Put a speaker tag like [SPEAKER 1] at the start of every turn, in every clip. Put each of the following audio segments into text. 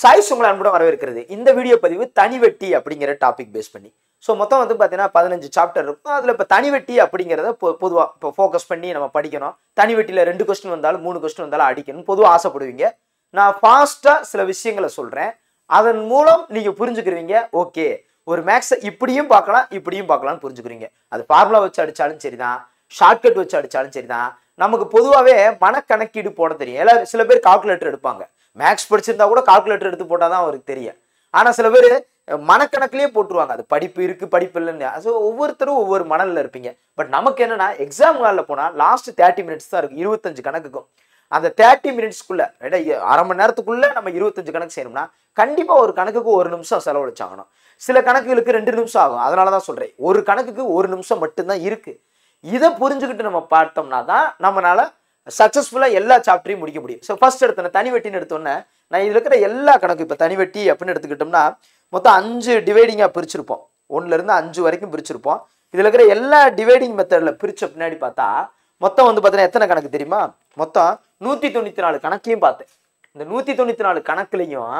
[SPEAKER 1] size உங்களை அன்புடன் வரவேற்கிறது இந்த வீடியோ பதிவு தனிவெட்டி அப்படிங்கிற டாபிக் பேஸ் பண்ணி ஸோ மொத்தம் வந்து பார்த்தீங்கன்னா பதினஞ்சு சாப்டர் இருக்கும் அதில் இப்போ தனிவெட்டி அப்படிங்கிறத பொ பொதுவாக இப்போ ஃபோக்கஸ் பண்ணி நம்ம படிக்கணும் தனிவெட்டியில் ரெண்டு கொஸ்டின் வந்தாலும் மூணு கொஸ்டின் வந்தாலும் அடிக்கணும் பொதுவாக ஆசைப்படுவீங்க நான் ஃபாஸ்ட்டாக சில விஷயங்களை சொல்கிறேன் அதன் மூலம் நீங்கள் புரிஞ்சுக்கிறவீங்க ஓகே ஒரு மேக்ஸை இப்படியும் பார்க்கலாம் இப்படியும் பார்க்கலாம்னு புரிஞ்சுக்கிறீங்க அது ஃபார்முலா வச்சு அடித்தாலும் சரி தான் ஷார்ட்கட் வச்சு அடித்தாலும் சரி தான் நமக்கு பொதுவாகவே மனக்கணக்கீடு போட தெரியும் எல்லா சில பேர் கால்குலேட்டர் எடுப்பாங்க மேக்ஸ் படிச்சிருந்தா கூட கால்குலேட்டர் எடுத்து போட்டால் தான் அவருக்கு தெரியும் ஆனால் சில பேர் மனக்கணக்கிலே போட்டுருவாங்க அது படிப்பு இருக்குது படிப்பு இல்லைன்னு ஸோ ஒவ்வொருத்தரும் ஒவ்வொரு மணலில் இருப்பீங்க பட் நமக்கு என்னென்னா எக்ஸாம் காலில் போனால் லாஸ்ட் தேர்ட்டி மினிட்ஸ் தான் இருக்கும் இருபத்தஞ்சு கணக்குக்கும் அந்த தேர்ட்டி மினிட்ஸ்க்குள்ளே அரை மணி நேரத்துக்குள்ளே நம்ம இருபத்தஞ்சு கணக்கு செய்யணும்னா கண்டிப்பாக ஒரு கணக்குக்கு ஒரு நிமிஷம் செலவழிச்சாகணும் சில கணக்குகளுக்கு ரெண்டு நிமிஷம் ஆகும் அதனால தான் சொல்கிறேன் ஒரு கணக்குக்கு ஒரு நிமிஷம் மட்டும்தான் இருக்குது இதை புரிஞ்சுக்கிட்டு நம்ம பார்த்தோம்னா தான் நம்மளால் சக்ஸஸ்ஃபுல்லாக எல்லா சாப்டரையும் முடிக்க முடியும் ஸோ ஃபர்ஸ்ட் எடுத்த தனி வெட்டின்னு எடுத்தோன்னே நான் இதில் இருக்கிற எல்லா கணக்கு இப்போ தனி வெட்டி அப்படின்னு எடுத்துக்கிட்டோம்னா மொத்தம் அஞ்சு டிவைடிங்காக பிரிச்சிருப்போம் ஒன்றுலேருந்து அஞ்சு வரைக்கும் பிரிச்சிருப்போம் இதில் இருக்கிற எல்லா டிவைடிங் மெத்தடில் பிரித்த பின்னாடி பார்த்தா மொத்தம் வந்து பார்த்தீங்கன்னா எத்தனை கணக்கு தெரியுமா மொத்தம் நூற்றி தொண்ணூற்றி நாலு கணக்கையும் பார்த்தேன் இந்த நூற்றி தொண்ணூற்றி நாலு கணக்குலையும்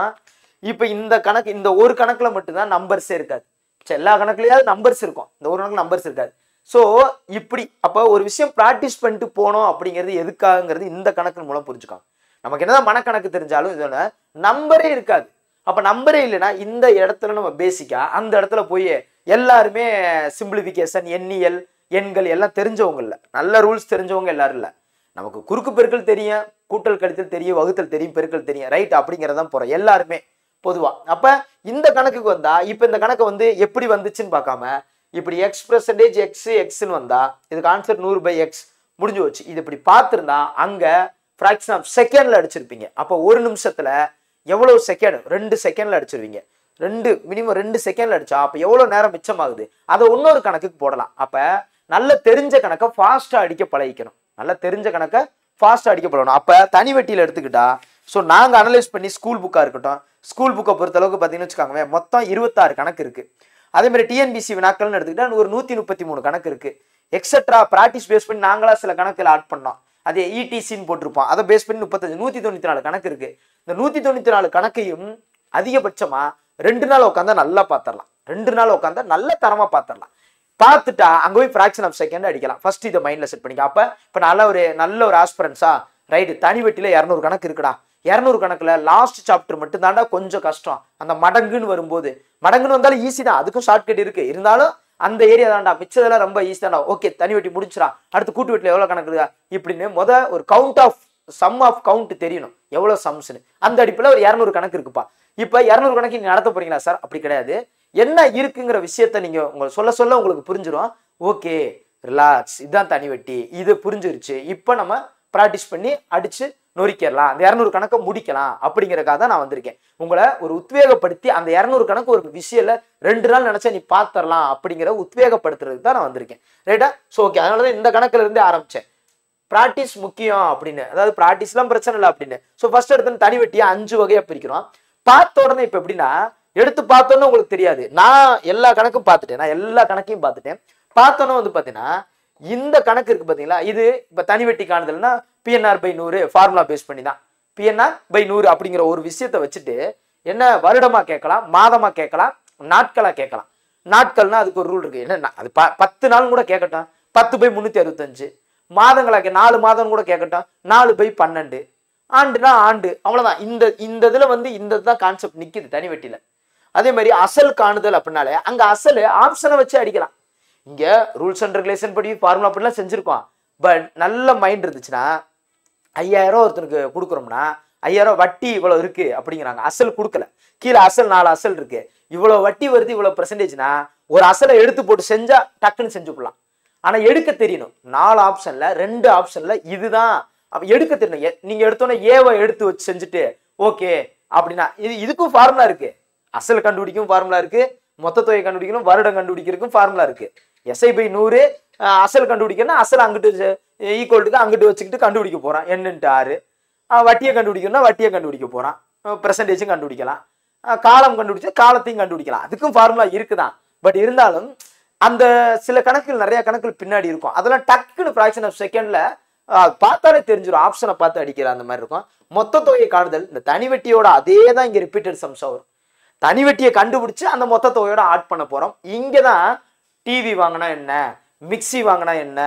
[SPEAKER 1] இப்போ இந்த கணக்கு இந்த ஒரு கணக்கில் மட்டும்தான் நம்பர்ஸே இருக்காது எல்லா கணக்குலையாவது நம்பர்ஸ் இருக்கும் இந்த ஒரு கணக்கு நம்பர்ஸ் இருக்காது ஸோ இப்படி அப்போ ஒரு விஷயம் ப்ராக்டிஸ் பண்ணிட்டு போனோம் அப்படிங்கிறது எதுக்காகங்கிறது இந்த கணக்கு மூலம் புரிஞ்சுக்காங்க நமக்கு என்னதான் மனக்கணக்கு தெரிஞ்சாலும் இதோட நம்பரே இருக்காது அப்போ நம்பரே இல்லைன்னா இந்த இடத்துல நம்ம பேசிக்காக அந்த இடத்துல போய் எல்லாருமே சிம்பிளிஃபிகேஷன் எண்ணியல் எண்கள் எல்லாம் தெரிஞ்சவங்க இல்லை நல்ல ரூல்ஸ் தெரிஞ்சவங்க எல்லாரும் இல்லை நமக்கு குறுக்கு பெருக்கள் தெரியும் கூட்டல் கழித்தல் தெரியும் வகுத்தல் தெரியும் பெருக்கள் தெரியும் ரைட் அப்படிங்கிறதான் போகிறோம் எல்லாருமே பொதுவாக அப்போ இந்த கணக்குக்கு வந்தால் இப்போ இந்த கணக்கு வந்து எப்படி வந்துச்சுன்னு பார்க்காம இப்படி எக்ஸ் பர்சன்டேஜ் எக்ஸ் எக்ஸ்ன்னு வந்தால் இதுக்கு ஆன்சர் நூறு பை எக்ஸ் முடிஞ்சு வச்சு இது இப்படி பார்த்துருந்தா அங்கே ஃப்ராக்ஷன் ஆஃப் செகண்டில் அடிச்சிருப்பீங்க அப்போ ஒரு நிமிஷத்தில் எவ்வளோ செகண்ட் ரெண்டு செகண்ட்ல அடிச்சிருவீங்க ரெண்டு மினிமம் ரெண்டு செகண்டில் அடிச்சா அப்போ எவ்வளோ நேரம் மிச்சமாகுது அதை இன்னொரு கணக்குக்கு போடலாம் அப்போ நல்ல தெரிஞ்ச கணக்கை ஃபாஸ்ட்டாக அடிக்க பழகிக்கணும் நல்லா தெரிஞ்ச கணக்கை ஃபாஸ்ட்டாக அடிக்க பழகணும் அப்போ தனி வெட்டியில எடுத்துக்கிட்டா ஸோ நாங்கள் அனலைஸ் பண்ணி ஸ்கூல் புக்காக இருக்கட்டும் ஸ்கூல் புக்கை பொறுத்தளவுக்கு பார்த்தீங்கன்னு வச்சுக்காங்க மொத்தம் இருபத்தாறு கணக்கு இருக்குது அதே மாதிரி டிஎன்பிசி வினாக்கள்னு எடுத்துக்கிட்டா ஒரு நூற்றி முப்பத்தி மூணு கணக்கு இருக்குது எக்ஸட்ரா ப்ராக்டிஸ் பேஸ் பண்ணி நாங்களாக சில கணக்கில் ஆட் பண்ணோம் அது இடிசின்னு e போட்டிருப்போம் அதை பேஸ் பண்ணி முப்பத்தஞ்சு நூற்றி தொண்ணூற்றி நாலு கணக்கு இருக்குது இந்த நூற்றி தொண்ணூற்றி நாலு கணக்கையும் அதிகபட்சமாக ரெண்டு நாள் உட்காந்தா நல்லா பார்த்துடலாம் ரெண்டு நாள் உட்காந்தா நல்ல தரமாக பார்த்துடலாம் பார்த்துட்டா அங்கே போய் ஃப்ராக்ஷன் ஆஃப் செகண்ட் அடிக்கலாம் ஃபர்ஸ்ட் இதை மைண்டில் செட் பண்ணிக்கலாம் அப்போ இப்போ நல்ல ஒரு நல்ல ஒரு ஆஸ்பரன்ஸா ரைடு தனி வெட்டியில் இரநூறு கணக்கு இருக்குடா இரநூறு கணக்கில் லாஸ்ட் சாப்டர் மட்டும் தாண்டா கொஞ்சம் கஷ்டம் அந்த மடங்குன்னு வரும்போது மடங்குன்னு வந்தாலும் ஈஸி தான் அதுக்கும் ஷார்ட்கட் இருக்குது இருந்தாலும் அந்த ஏரியா தாண்டா மிச்சதெல்லாம் ரொம்ப ஈஸி தாண்டா ஓகே தனி வெட்டி முடிச்சிடா அடுத்து கூட்டு வெட்டில எவ்வளோ கணக்கு இருக்கா இப்படின்னு முத ஒரு count of sum of count தெரியணும் எவ்வளோ சம்ஸ்னு அந்த அடிப்பில் ஒரு இரநூறு கணக்கு இருக்குப்பா இப்போ இரநூறு கணக்கு நீங்கள் நடத்த போறீங்களா சார் அப்படி கிடையாது என்ன இருக்குங்கிற விஷயத்த நீங்கள் உங்களை சொல்ல சொல்ல உங்களுக்கு புரிஞ்சிடும் ஓகே ரிலாக்ஸ் இதுதான் தனி வெட்டி இது புரிஞ்சிருச்சு இப்போ நம்ம ப்ராக்டிஸ் பண்ணி அடித்து நொறுக்கிடலாம் அந்த இரநூறு கணக்கை முடிக்கலாம் அப்படிங்கிறக்காக தான் நான் வந்திருக்கேன் உங்களை ஒரு உத்வேகப்படுத்தி அந்த இரநூறு கணக்கு ஒரு விஷயம் ரெண்டு நாள் நினைச்சா நீ பாத்திரலாம் அப்படிங்கிற உத்வேகப்படுத்துறதுக்கு தான் நான் வந்திருக்கேன் ரைட்டா ஸோ ஓகே அதனாலதான் இந்த கணக்குல இருந்தே ஆரம்பிச்சேன் பிராக்டிஸ் முக்கியம் அப்படின்னு அதாவது எல்லாம் பிரச்சனை இல்லை அப்படின்னு ஸோ ஃபர்ஸ்ட் எடுத்து தனி வெட்டியா அஞ்சு வகையா பிரிக்கிறோம் பார்த்த உடனே இப்போ எப்படின்னா எடுத்து பார்த்தோன்னு உங்களுக்கு தெரியாது நான் எல்லா கணக்கும் பார்த்துட்டேன் நான் எல்லா கணக்கையும் பார்த்துட்டேன் பார்த்தோன்னே வந்து பாத்தீங்கன்னா இந்த கணக்கு இருக்கு பாத்தீங்களா இது இப்போ தனி வெட்டி காணுதல்னா பிஎன்ஆர் பை நூறு ஃபார்முலா பேஸ் பண்ணி தான் பிஎன்ஆர் பை நூறு அப்படிங்கிற ஒரு விஷயத்த வச்சுட்டு என்ன வருடமாக கேட்கலாம் மாதமாக கேட்கலாம் நாட்களாக கேட்கலாம் நாட்கள்னால் அதுக்கு ஒரு ரூல் இருக்குது என்ன அது ப பத்து நாள் கூட கேட்கட்டும் பத்து பை முந்நூற்றி அறுபத்தஞ்சு மாதங்களாக நாலு மாதம் கூட கேட்கட்டும் நாலு பை பன்னெண்டு ஆண்டுனா ஆண்டு அவ்வளோதான் இந்த இந்த இதில் வந்து இந்த தான் கான்செப்ட் நிற்கிது தனி வெட்டியில் அதே மாதிரி அசல் காணுதல் அப்படின்னாலே அங்கே அசல் ஆப்ஷனை வச்சு அடிக்கலாம் இங்கே ரூல்ஸ் அண்ட் ரெகுலேஷன் படி ஃபார்முலா அப்படிலாம் செஞ்சுருக்கோம் பட் நல்ல மைண்ட் இருந்துச்சுன்னா ஐயாயிரம் ஒருத்தனுக்கு கொடுக்குறோம்னா ஐயாயிரம் ரூபா வட்டி இவ்வளோ இருக்கு அப்படிங்கிறாங்க அசல் கொடுக்கல கீழே அசல் நாலு அசல் இருக்கு இவ்வளோ வட்டி வருது இவ்வளோ பெர்சன்டேஜ்னா ஒரு அசலை எடுத்து போட்டு செஞ்சா டக்குன்னு செஞ்சுக்கலாம் ஆனால் எடுக்க தெரியணும் நாலு ஆப்ஷன்ல ரெண்டு ஆப்ஷன்ல இதுதான் எடுக்க தெரியணும் நீங்க எடுத்தோன்னே ஏவை எடுத்து வச்சு செஞ்சுட்டு ஓகே அப்படின்னா இது இதுக்கும் ஃபார்முலா இருக்கு அசல் கண்டுபிடிக்கும் ஃபார்முலா இருக்கு மொத்த தொகையை கண்டுபிடிக்கணும் வருடம் கண்டுபிடிக்கிறதுக்கும் ஃபார்முலா இருக்கு எஸ்ஐ பை நூறு அசல் கண்டுபிடிக்கணும்னா அசல் அங்கிட்டு ஈக்குவல்ட்டுக்கு அங்கிட்டு வச்சுக்கிட்டு கண்டுபிடிக்க போகிறான் என்னன்ட்டு ஆறு வட்டியை கண்டுபிடிக்கணும்னா வட்டியை கண்டுபிடிக்க போகிறான் பெர்சன்டேஜும் கண்டுபிடிக்கலாம் காலம் கண்டுபிடிச்சா காலத்தையும் கண்டுபிடிக்கலாம் அதுக்கும் ஃபார்முலா இருக்குதான் பட் இருந்தாலும் அந்த சில கணக்குகள் நிறைய கணக்குகள் பின்னாடி இருக்கும் அதெல்லாம் டக்குன்னு ஃப்ராக்ஷன் ஆஃப் செகண்ட்ல பார்த்தாலே தெரிஞ்சிடும் ஆப்ஷனை பார்த்து அடிக்கிற அந்த மாதிரி இருக்கும் மொத்த தொகையை காணுதல் இந்த தனிவெட்டியோட அதே தான் இங்கே ரிப்பீட்டட் சம்ஸாக வரும் தனிவெட்டியை கண்டுபிடிச்சு அந்த மொத்த தொகையோட ஆட் பண்ண போகிறோம் இங்கே தான் டிவி வாங்கினா என்ன மிக்சி வாங்கினா என்ன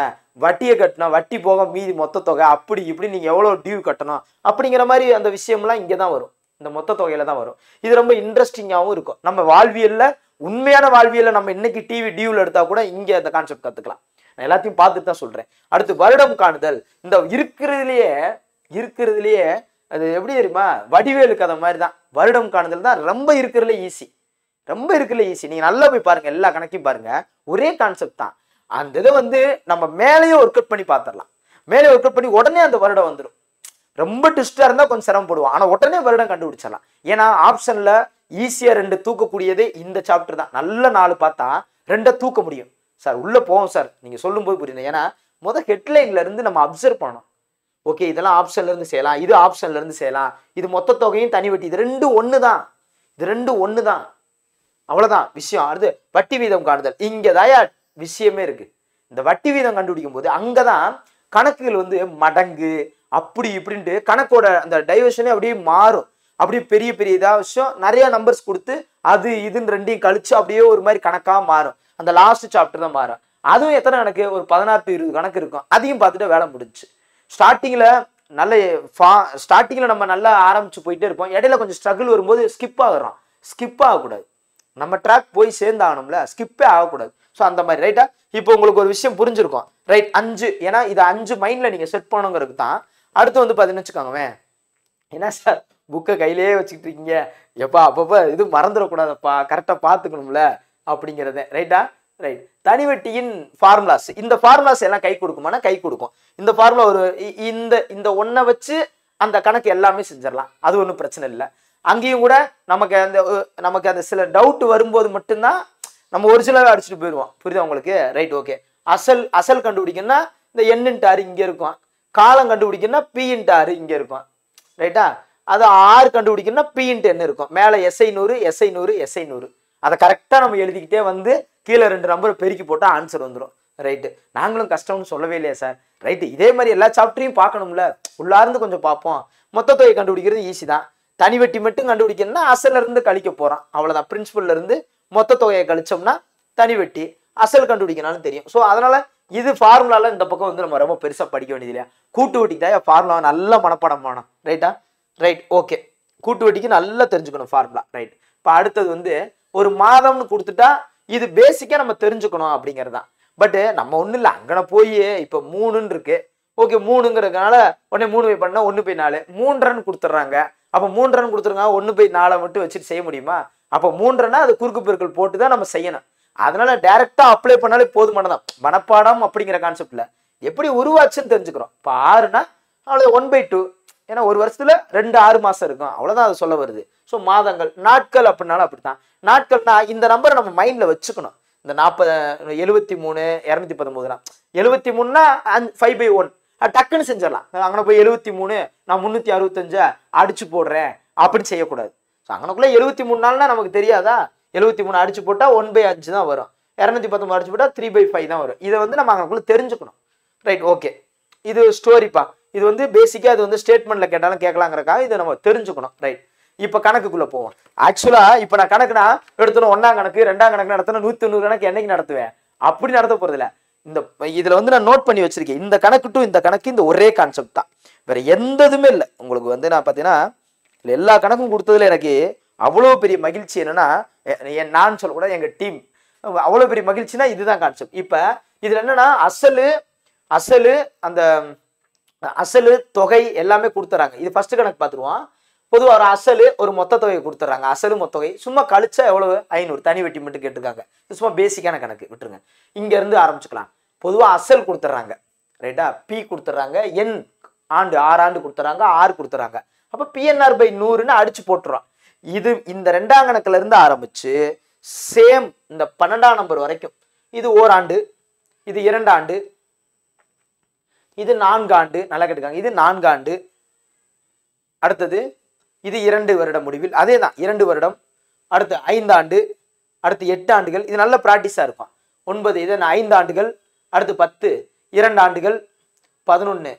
[SPEAKER 1] வட்டியை கட்டினா வட்டி போக மீதி மொத்த தொகை அப்படி இப்படி நீங்கள் எவ்வளோ டியூ கட்டணும் அப்படிங்கிற மாதிரி அந்த விஷயம்லாம் இங்கே தான் வரும் இந்த மொத்த தொகையில தான் வரும் இது ரொம்ப இன்ட்ரெஸ்டிங்காகவும் இருக்கும் நம்ம வாழ்வியலில் உண்மையான வாழ்வியலில் நம்ம இன்னைக்கு டிவி டியூவில் எடுத்தால் கூட இங்கே அந்த கான்செப்ட் கற்றுக்கலாம் நான் எல்லாத்தையும் பார்த்துட்டு தான் சொல்கிறேன் அடுத்து வருடம் காணுதல் இந்த இருக்கிறதுலையே இருக்கிறதுலையே அது எப்படி தெரியுமா வடிவேலு கதை மாதிரி தான் வருடம் காணுதல் தான் ரொம்ப இருக்கிறதுல ஈஸி ரொம்ப இருக்குல்ல ஈஸி நீங்கள் நல்லா போய் பாருங்கள் எல்லா கணக்கையும் பாருங்கள் ஒரே கான்செப்ட் தான் அந்த இதை வந்து நம்ம மேலேயே ஒர்க் அவுட் பண்ணி பார்த்துடலாம் மேலே ஒர்க் அவுட் பண்ணி உடனே அந்த வருடம் வந்துடும் ரொம்ப டிஸ்டாக இருந்தால் கொஞ்சம் சிரமப்படுவோம் ஆனால் உடனே வருடம் கண்டுபிடிச்சிடலாம் ஏன்னா ஆப்ஷனில் ஈஸியாக ரெண்டு தூக்கக்கூடியதே இந்த சாப்டர் தான் நல்ல நாள் பார்த்தா ரெண்டை தூக்க முடியும் சார் உள்ளே போவோம் சார் நீங்கள் சொல்லும் போது புரியுது ஏன்னா முதல் ஹெட்லைன்லேருந்து நம்ம அப்சர்வ் பண்ணணும் ஓகே இதெல்லாம் ஆப்ஷன்லேருந்து செய்யலாம் இது ஆப்ஷன்லேருந்து செய்யலாம் இது மொத்த தொகையும் தனி வெட்டி இது ரெண்டு ஒன்று தான் இது ரெண்டு ஒன்று தான் அவ்வளோதான் விஷயம் அடுத்து வட்டி வீதம் காணுதல் இங்கே தயா விஷயமே இருக்கு இந்த வட்டி வீதம் கண்டுபிடிக்கும் போது அங்கே தான் கணக்குகள் வந்து மடங்கு அப்படி இப்படின்ட்டு கணக்கோட அந்த டைவர்ஷனே அப்படியே மாறும் அப்படியே பெரிய பெரிய இதாக விஷயம் நிறைய நம்பர்ஸ் கொடுத்து அது இதுன்னு ரெண்டையும் கழிச்சு அப்படியே ஒரு மாதிரி கணக்காக மாறும் அந்த லாஸ்ட் சாப்டர் தான் மாறும் அதுவும் எத்தனை கணக்கு ஒரு பதினாறு இருபது கணக்கு இருக்கும் அதையும் பார்த்துட்டு வேலை முடிஞ்சு ஸ்டார்டிங்கில் நல்ல ஃபா ஸ்டார்டிங்கில் நம்ம நல்லா ஆரம்பிச்சு போயிட்டே இருப்போம் இடையில கொஞ்சம் ஸ்ட்ரகிள் வரும்போது ஸ்கிப் ஆகுறோம் ஸ்கிப் ஆகக்கூடாது நம்ம ட்ராக் போய் சேர்ந்தாகணும்ல ஸ்கிப்பே ஆகக்கூடாது ஸோ அந்த மாதிரி ரைட்டா இப்போ உங்களுக்கு ஒரு விஷயம் புரிஞ்சிருக்கும் ரைட் அஞ்சு ஏன்னா இது அஞ்சு மைண்டில் நீங்கள் செட் பண்ணுங்கிறது தான் அடுத்து வந்து பார்த்தீங்கன்னு வச்சுக்கோங்கவேன் என்ன சார் புக்கை கையிலேயே வச்சுக்கிட்டு இருக்கீங்க எப்பா அப்பப்போ இது மறந்துடக்கூடாதப்பா கரெக்டாக பார்த்துக்கணும்ல அப்படிங்கிறத ரைட்டா ரைட் தனிவெட்டியின் ஃபார்முலாஸ் இந்த ஃபார்முலாஸ் எல்லாம் கை கொடுக்குமானா கை கொடுக்கும் இந்த ஃபார்முலா ஒரு இந்த இந்த ஒன்றை வச்சு அந்த கணக்கு எல்லாமே செஞ்சிடலாம் அது ஒன்றும் பிரச்சனை இல்லை அங்கேயும் கூட நமக்கு அந்த நமக்கு அந்த சில டவுட் வரும்போது மட்டும்தான் நம்ம ஒரிஜினலாக அடிச்சுட்டு போயிடுவோம் புரியுதா உங்களுக்கு ரைட் ஓகே அசல் அசல் கண்டுபிடிக்கணும்னா இந்த எண்ணுன்ட்டு ஆறு இங்கே இருக்கும் காலம் கண்டுபிடிக்கணும்னா பிஇன்ட்டு ஆறு இங்கே இருக்கும் ரைட்டா அது ஆறு கண்டுபிடிக்கணும்னா பிஇன்ட்டு என்ன இருக்கும் மேலே எஸ்ஐ நூறு எஸ்ஐ நூறு எஸ்ஐ நூறு அதை கரெக்டாக நம்ம எழுதிக்கிட்டே வந்து கீழே ரெண்டு நம்பரை பெருக்கி போட்டால் ஆன்சர் வந்துடும் ரைட்டு நாங்களும் கஷ்டம்னு சொல்லவே இல்லையா சார் ரைட்டு இதே மாதிரி எல்லா சாப்டரையும் பார்க்கணும்ல உள்ளார்ந்து கொஞ்சம் பார்ப்போம் மொத்த தொகை கண்டுபிடிக்கிறது ஈஸி தான் தனி வெட்டி மட்டும் கண்டுபிடிக்கணும்னா அசல்ல இருந்து கழிக்க போறான் அவ்வளவுதான் பிரின்சிபல்ல இருந்து மொத்த தொகையை கழிச்சோம்னா தனி வெட்டி அசல் கண்டுபிடிக்கணும்னு தெரியும் ஸோ அதனால இது ஃபார்முலால இந்த பக்கம் வந்து நம்ம ரொம்ப பெருசாக படிக்க வேண்டியது இல்லையா கூட்டு வெட்டிக்கு தான் ஃபார்முலா நல்ல மனப்படம் வேணும் ரைட்டா ரைட் ஓகே கூட்டு வெட்டிக்கு நல்லா தெரிஞ்சுக்கணும் ஃபார்முலா ரைட் இப்போ அடுத்தது வந்து ஒரு மாதம்னு கொடுத்துட்டா இது பேசிக்காக நம்ம தெரிஞ்சுக்கணும் அப்படிங்கிறது தான் பட்டு நம்ம ஒன்றும் இல்லை அங்கே போய் இப்போ மூணுன்னு இருக்கு ஓகே மூணுங்கிறதுனால உடனே மூணு போய் பண்ணால் ஒன்று போய் நாலு மூன்றன்னு கொடுத்துட்றாங்க அப்போ மூன்று ரன் கொடுத்துருங்க ஒன்று போய் நாளை மட்டும் வச்சுட்டு செய்ய முடியுமா அப்போ மூன்றுனா அது குறுக்கு பெருக்கள் போட்டு தான் நம்ம செய்யணும் அதனால டைரக்டா அப்ளை பண்ணாலே போதுமானதான் மனப்பாடம் அப்படிங்கிற கான்செப்ட்ல எப்படி உருவாச்சுன்னு தெரிஞ்சுக்கிறோம் இப்போ ஆறுனா அவ்வளோ ஒன் பை டூ ஏன்னா ஒரு வருஷத்துல ரெண்டு ஆறு மாசம் இருக்கும் அவ்வளோதான் அது சொல்ல வருது ஸோ மாதங்கள் நாட்கள் அப்படின்னாலும் அப்படித்தான் நாட்கள்னா இந்த நம்பரை நம்ம மைண்ட்ல வச்சுக்கணும் இந்த நாற்பது எழுபத்தி மூணு இரநூத்தி பதிமூணுனா எழுபத்தி மூணுனா அந் ஃபைவ் பை ஒன் டக்குன்னு செஞ்சிடலாம் அங்கே போய் எழுபத்தி மூணு நான் முன்னூத்தி அறுபத்தஞ்சு அடிச்சு போடுறேன் அப்படின்னு செய்யக்கூடாது ஸோ அங்கனக்குள்ளே எழுபத்தி மூணு நாள்னா நமக்கு தெரியாதா எழுபத்தி மூணு அடிச்சு போட்டால் ஒன் பை அஞ்சு தான் வரும் இரநூத்தி பத்தொம்பது அடிச்சு போட்டால் த்ரீ பை ஃபைவ் தான் வரும் இதை வந்து நம்ம அங்கனக்குள்ள தெரிஞ்சுக்கணும் ரைட் ஓகே இது ஸ்டோரிப்பா இது வந்து பேசிக்காக அது வந்து ஸ்டேட்மெண்ட்ல கேட்டாலும் கேட்கலாங்கிறக்காக இதை நம்ம தெரிஞ்சுக்கணும் ரைட் இப்போ கணக்குக்குள்ளே போவோம் ஆக்சுவலாக இப்போ நான் கணக்குனா எடுத்தோம் ஒன்றாம் கணக்கு ரெண்டாம் கணக்கு நடத்தினா நூற்றி தொண்ணூறு கணக்கு என்னைக்கு நடத்துவேன் அப்படி நடத்த போகிறதில்ல இந்த இதில் வந்து நான் நோட் பண்ணி வச்சுருக்கேன் இந்த கணக்கு டு இந்த கணக்கு இந்த ஒரே கான்செப்ட் தான் வேறு எந்த இதுவுமே இல்லை உங்களுக்கு வந்து நான் பார்த்தீங்கன்னா இல்லை எல்லா கணக்கும் கொடுத்ததுல எனக்கு அவ்வளோ பெரிய மகிழ்ச்சி என்னென்னா என் நான் சொல்லக்கூடாது எங்கள் டீம் அவ்வளோ பெரிய மகிழ்ச்சினா இதுதான் கான்செப்ட் இப்போ இதில் என்னென்னா அசலு அசலு அந்த அசலு தொகை எல்லாமே கொடுத்துறாங்க இது ஃபஸ்ட்டு கணக்கு பார்த்துருவோம் பொதுவாக ஒரு அசலு ஒரு மொத்த தொகையை கொடுத்துட்றாங்க அசலு மொத்த தொகை சும்மா கழிச்சா எவ்வளவு ஐநூறு தனி வெட்டி மட்டும் கேட்டுருக்காங்க சும்மா பேசிக்கான கணக்கு விட்டுருங்க இங்கேருந்து ஆரம்பிச்சுக்கலாம் பொதுவாக அசல் கொடுத்துட்றாங்க ரைட்டா பி கொடுத்துட்றாங்க என் ஆண்டு ஆறு ஆண்டு கொடுத்துறாங்க ஆறு கொடுத்துறாங்க அப்போ பிஎன்ஆர் பை நூறுன்னு அடிச்சு போட்டுறோம் இது இந்த ரெண்டாம் கணக்குல இருந்து ஆரம்பிச்சு சேம் இந்த பன்னெண்டாம் நம்பர் வரைக்கும் இது ஓராண்டு இது இரண்டாண்டு இது நான்காண்டு நல்லா கேட்டுக்காங்க இது நான்காண்டு அடுத்தது இது இரண்டு வருட முடிவில் அதே தான் இரண்டு வருடம் அடுத்து ஐந்தாண்டு அடுத்து எட்டு ஆண்டுகள் இது நல்ல ப்ராக்டிஸாக இருக்கும் ஒன்பது இதன் ஐந்து ஆண்டுகள் அடுத்து பத்து இரண்டு ஆண்டுகள் பதினொன்று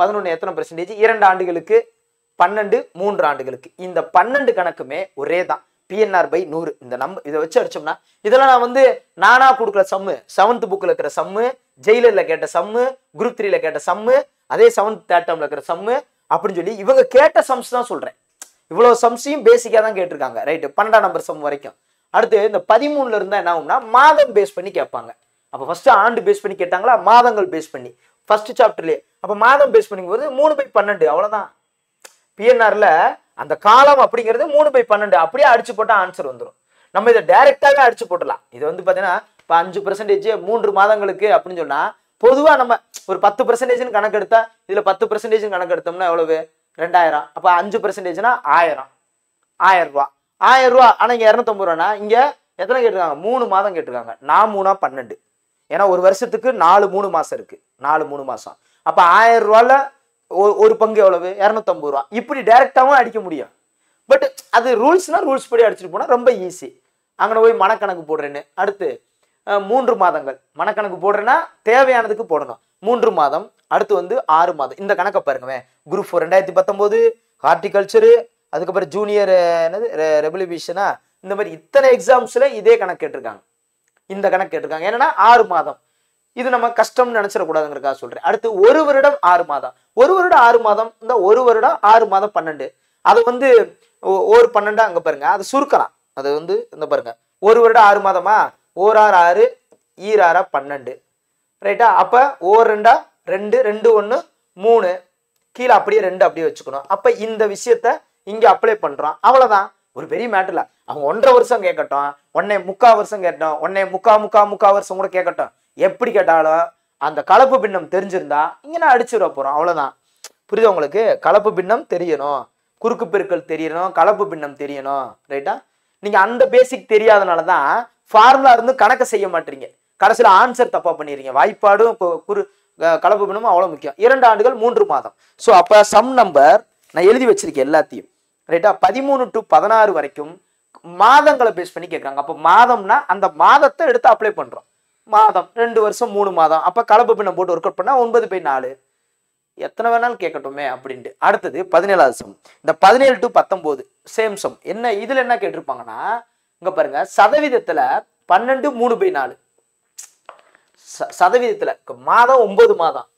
[SPEAKER 1] பதினொன்று எத்தனை பெர்சன்டேஜ் இரண்டு ஆண்டுகளுக்கு பன்னெண்டு மூன்று ஆண்டுகளுக்கு இந்த பன்னெண்டு கணக்குமே ஒரே தான் பிஎன்ஆர் பை நூறு இந்த நம்ம இதை வச்சு அடிச்சோம்னா இதெல்லாம் நான் வந்து நானா கொடுக்குற சம்மு செவன்த் புக்கில் இருக்கிற சம்மு ஜெயிலரில் கேட்ட சம்மு குரூப் த்ரீல கேட்ட சம்மு அதே செவன்த் தேர்ட் இருக்கிற சம்மு அப்படின்னு சொல்லி இவங்க கேட்ட சம்ஸ் தான் சொல்றேன் இவ்வளோ சம்ஸையும் பேசிக்காக தான் கேட்டிருக்காங்க ரைட்டு பன்னெண்டாம் நம்பர் சம் வரைக்கும் அடுத்து இந்த பதிமூணுல இருந்தால் என்ன ஆகும்னா மாதம் பேஸ் பண்ணி கேட்பாங்க அப்போ ஃபஸ்ட்டு ஆண்டு பேஸ் பண்ணி கேட்டாங்களா மாதங்கள் பேஸ் பண்ணி ஃபர்ஸ்ட் சாப்டர்லேயே அப்போ மாதம் பேஸ் போது மூணு பை பன்னெண்டு அவ்வளோதான் பிஎன்ஆரில் அந்த காலம் அப்படிங்கிறது மூணு பை பன்னெண்டு அப்படியே அடிச்சு போட்டால் ஆன்சர் வந்துடும் நம்ம இதை டைரெக்டாகவே அடிச்சு போட்டலாம் இது வந்து பார்த்தீங்கன்னா இப்போ அஞ்சு பர்சன்டேஜ் மூன்று மாதங்களுக்கு அப்படின்னு சொன்னால் பொதுவாக நம்ம ஒரு பத்து பர்சன்டேஜ்னு கணக்கெடுத்தா இதில் பத்து பர்சன்டேஜ்னு கணக்கெடுத்தோம்னா எவ்வளவு ரெண்டாயிரம் அப்போ அஞ்சு பர்சன்டேஜ்னா ஆயிரம் ஆயிரம் ரூபா ஆயிரம் ரூபா ஆனால் இங்கே இரநூத்தம்பது ரூபானா இங்கே எத்தனை கேட்டிருக்காங்க மூணு மாதம் கேட்டிருக்காங்க நான் மூணா பன்னெண்டு ஏன்னா ஒரு வருஷத்துக்கு நாலு மூணு மாதம் இருக்குது நாலு மூணு மாதம் அப்போ ஆயிரம் ரூபாவில் ஒரு பங்கு எவ்வளவு இரநூத்தம்பது ரூபா இப்படி டைரெக்டாகவும் அடிக்க முடியும் பட் அது ரூல்ஸ்னால் ரூல்ஸ் படி அடிச்சுட்டு போனால் ரொம்ப ஈஸி அங்கே போய் மனக்கணக்கு போடுறேன்னு அடுத்து மூன்று மாதங்கள் மனக்கணக்கு போடுறேன்னா தேவையானதுக்கு போடணும் மூன்று மாதம் அடுத்து வந்து ஆறு மாதம் இந்த கணக்கை பாருங்கவே குரூப் ஃபோர் ரெண்டாயிரத்தி பத்தொம்போது ஹார்டிகல்ச்சரு அதுக்கப்புறம் ஜூனியர் என்னது ரெவல்யூஷனா இந்த மாதிரி இத்தனை எக்ஸாம்ஸில் இதே கணக்கு கேட்டிருக்காங்க இந்த கணக்கு கேட்டிருக்காங்க என்னன்னா ஆறு மாதம் இது நம்ம கஷ்டம் நினைச்சிடக்கூடாதுங்கிறக்காக சொல்றேன் அடுத்து ஒரு வருடம் ஆறு மாதம் ஒரு வருடம் ஆறு மாதம் இந்த ஒரு வருடம் ஆறு மாதம் பன்னெண்டு அது வந்து ஒரு பன்னெண்டா அங்க பாருங்க அது சுருக்கலாம் அது வந்து இந்த பாருங்க ஒரு வருடம் ஆறு மாதமா ஓர் ஆறு ஆறு ஈராறா பன்னெண்டு ரைட்டா அப்ப ஓர் ரெண்டா ரெண்டு ரெண்டு ஒன்று மூணு கீழே அப்படியே ரெண்டு அப்படியே வச்சுக்கணும் அப்ப இந்த விஷயத்த இங்க அப்ளை பண்றோம் அவ்வளவுதான் ஒரு பெரிய இல்ல அவங்க ஒன்றரை வருஷம் கேட்கட்டும் ஒன்னே முக்கா வருஷம் கேட்டோம் ஒன்னே முக்கா முக்கா முக்கா வருஷம் கூட கேட்கட்டும் எப்படி கேட்டாலும் அந்த கலப்பு பின்னம் தெரிஞ்சிருந்தா இங்க நான் அடிச்சுட போறோம் அவ்வளவுதான் புரியுது உங்களுக்கு கலப்பு பின்னம் தெரியணும் குறுக்கு பெருக்கள் தெரியணும் கலப்பு பின்னம் தெரியணும் ரைட்டா நீங்க அந்த பேசிக் தெரியாதனால தான் ஃபார்முலா இருந்து கணக்கு செய்ய மாட்டீங்க கடைசியில் ஆன்சர் தப்பா பண்ணிடுறீங்க வாய்ப்பாடும் குறு கலப்பு பின்னமும் அவ்வளோ முக்கியம் இரண்டு ஆண்டுகள் மூன்று மாதம் ஸோ அப்போ சம் நம்பர் நான் எழுதி வச்சிருக்கேன் எல்லாத்தையும் ரைட்டா பதிமூணு டு பதினாறு வரைக்கும் மாதங்களை பேஸ் பண்ணி கேட்குறாங்க அப்போ மாதம்னா அந்த மாதத்தை எடுத்து அப்ளை பண்ணுறோம் மாதம் ரெண்டு வருஷம் மூணு மாதம் அப்போ கலப்பு பின்னம் போட்டு ஒர்க் அவுட் பண்ணால் ஒன்பது பை நாலு எத்தனை வேணாலும் கேட்கட்டுமே அப்படின்ட்டு அடுத்தது பதினேழாவது சம் இந்த பதினேழு டு பத்தொம்போது சேம் சம் என்ன இதில் என்ன கேட்டிருப்பாங்கன்னா இங்கே பாருங்க சதவீதத்தில் பன்னெண்டு மூணு பை நாலு சதவீதத்தில் மாதம் ஒன்பது மாதம்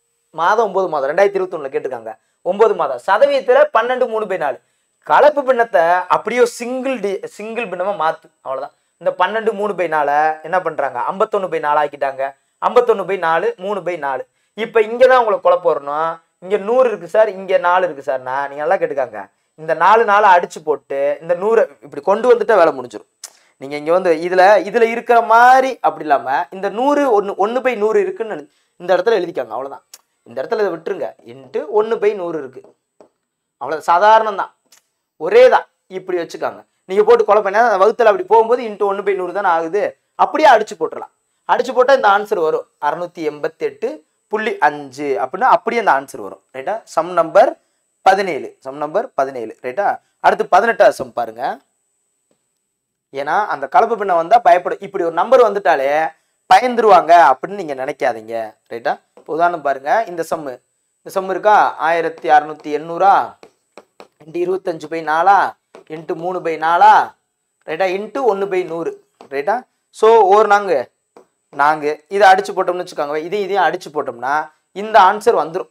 [SPEAKER 1] மாதம் ஒன்பது மாதம் ரெண்டாயிரத்தி இருபத்தி ஒன்றில் கேட்டிருக்காங்க ஒன்பது மாதம் சதவீதத்தில் பன்னெண்டு மூணு பை நாலு கலப்பு பின்னத்தை அப்படியே சிங்கிள் டி சிங்கிள் பின்னமாக மாற்று அவ்வளோதான் இந்த பன்னெண்டு மூணு பை நாள என்ன பண்ணுறாங்க ஐம்பத்தொன்று பை நாலு ஆக்கிட்டாங்க ஐம்பத்தொன்று பை நாலு மூணு பை நாலு இப்போ இங்கே தான் உங்களை குழப்பம் வரணும் இங்கே நூறு இருக்குது சார் இங்கே நாலு இருக்குது நான் நீங்கள் நல்லா கேட்டுக்காங்க இந்த நாலு நாளை அடிச்சு போட்டு இந்த நூறை இப்படி கொண்டு வந்துட்டா வேலை முடிஞ்சிடும் நீங்கள் இங்கே வந்து இதில் இதில் இருக்கிற மாதிரி அப்படி இல்லாமல் இந்த நூறு ஒன்று ஒன்று பை நூறு இருக்குன்னு இந்த இடத்துல எழுதிக்காங்க அவ்வளோதான் இந்த இடத்துல இதை விட்டுருங்க இன்ட்டு ஒன்று பை நூறு இருக்குது அவ்வளோ சாதாரணம் தான் ஒரே தான் இப்படி வச்சுக்காங்க நீங்கள் போட்டு குழப்ப என்ன வகுத்தில் அப்படி போகும்போது இன்ட்டு ஒன்று பை நூறு தானே ஆகுது அப்படியே அடிச்சு போட்டுடலாம் அடிச்சு போட்டால் இந்த ஆன்சர் வரும் அறுநூத்தி எண்பத்தெட்டு புள்ளி அஞ்சு அப்படின்னா அப்படியே அந்த ஆன்சர் வரும் ரைட்டா சம் நம்பர் பதினேழு சம் நம்பர் பதினேழு ரைட்டா அடுத்து பதினெட்டாவது சம் பாருங்க ஏன்னா அந்த கலப்பு பின்ன வந்தால் பயப்படும் இப்படி ஒரு நம்பர் வந்துட்டாலே பயந்துருவாங்க அப்படின்னு நீங்கள் நினைக்காதீங்க ரைட்டா உதாரணம் பாருங்க இந்த சம்மு இந்த சம்மு இருக்கா ஆயிரத்தி அறநூத்தி எண்ணூறா ரெண்டு இருபத்தஞ்சு பை நாலா இன்ட்டு மூணு பை நாலா ரைட்டா இன்ட்டு ஒன்று பை நூறு ரைட்டா ஸோ ஒரு நாங்கள் நாங்கள் இதை அடித்து போட்டோம்னு வச்சுக்கோங்க இதே இதையும் அடித்து போட்டோம்னா இந்த ஆன்சர் வந்துடும்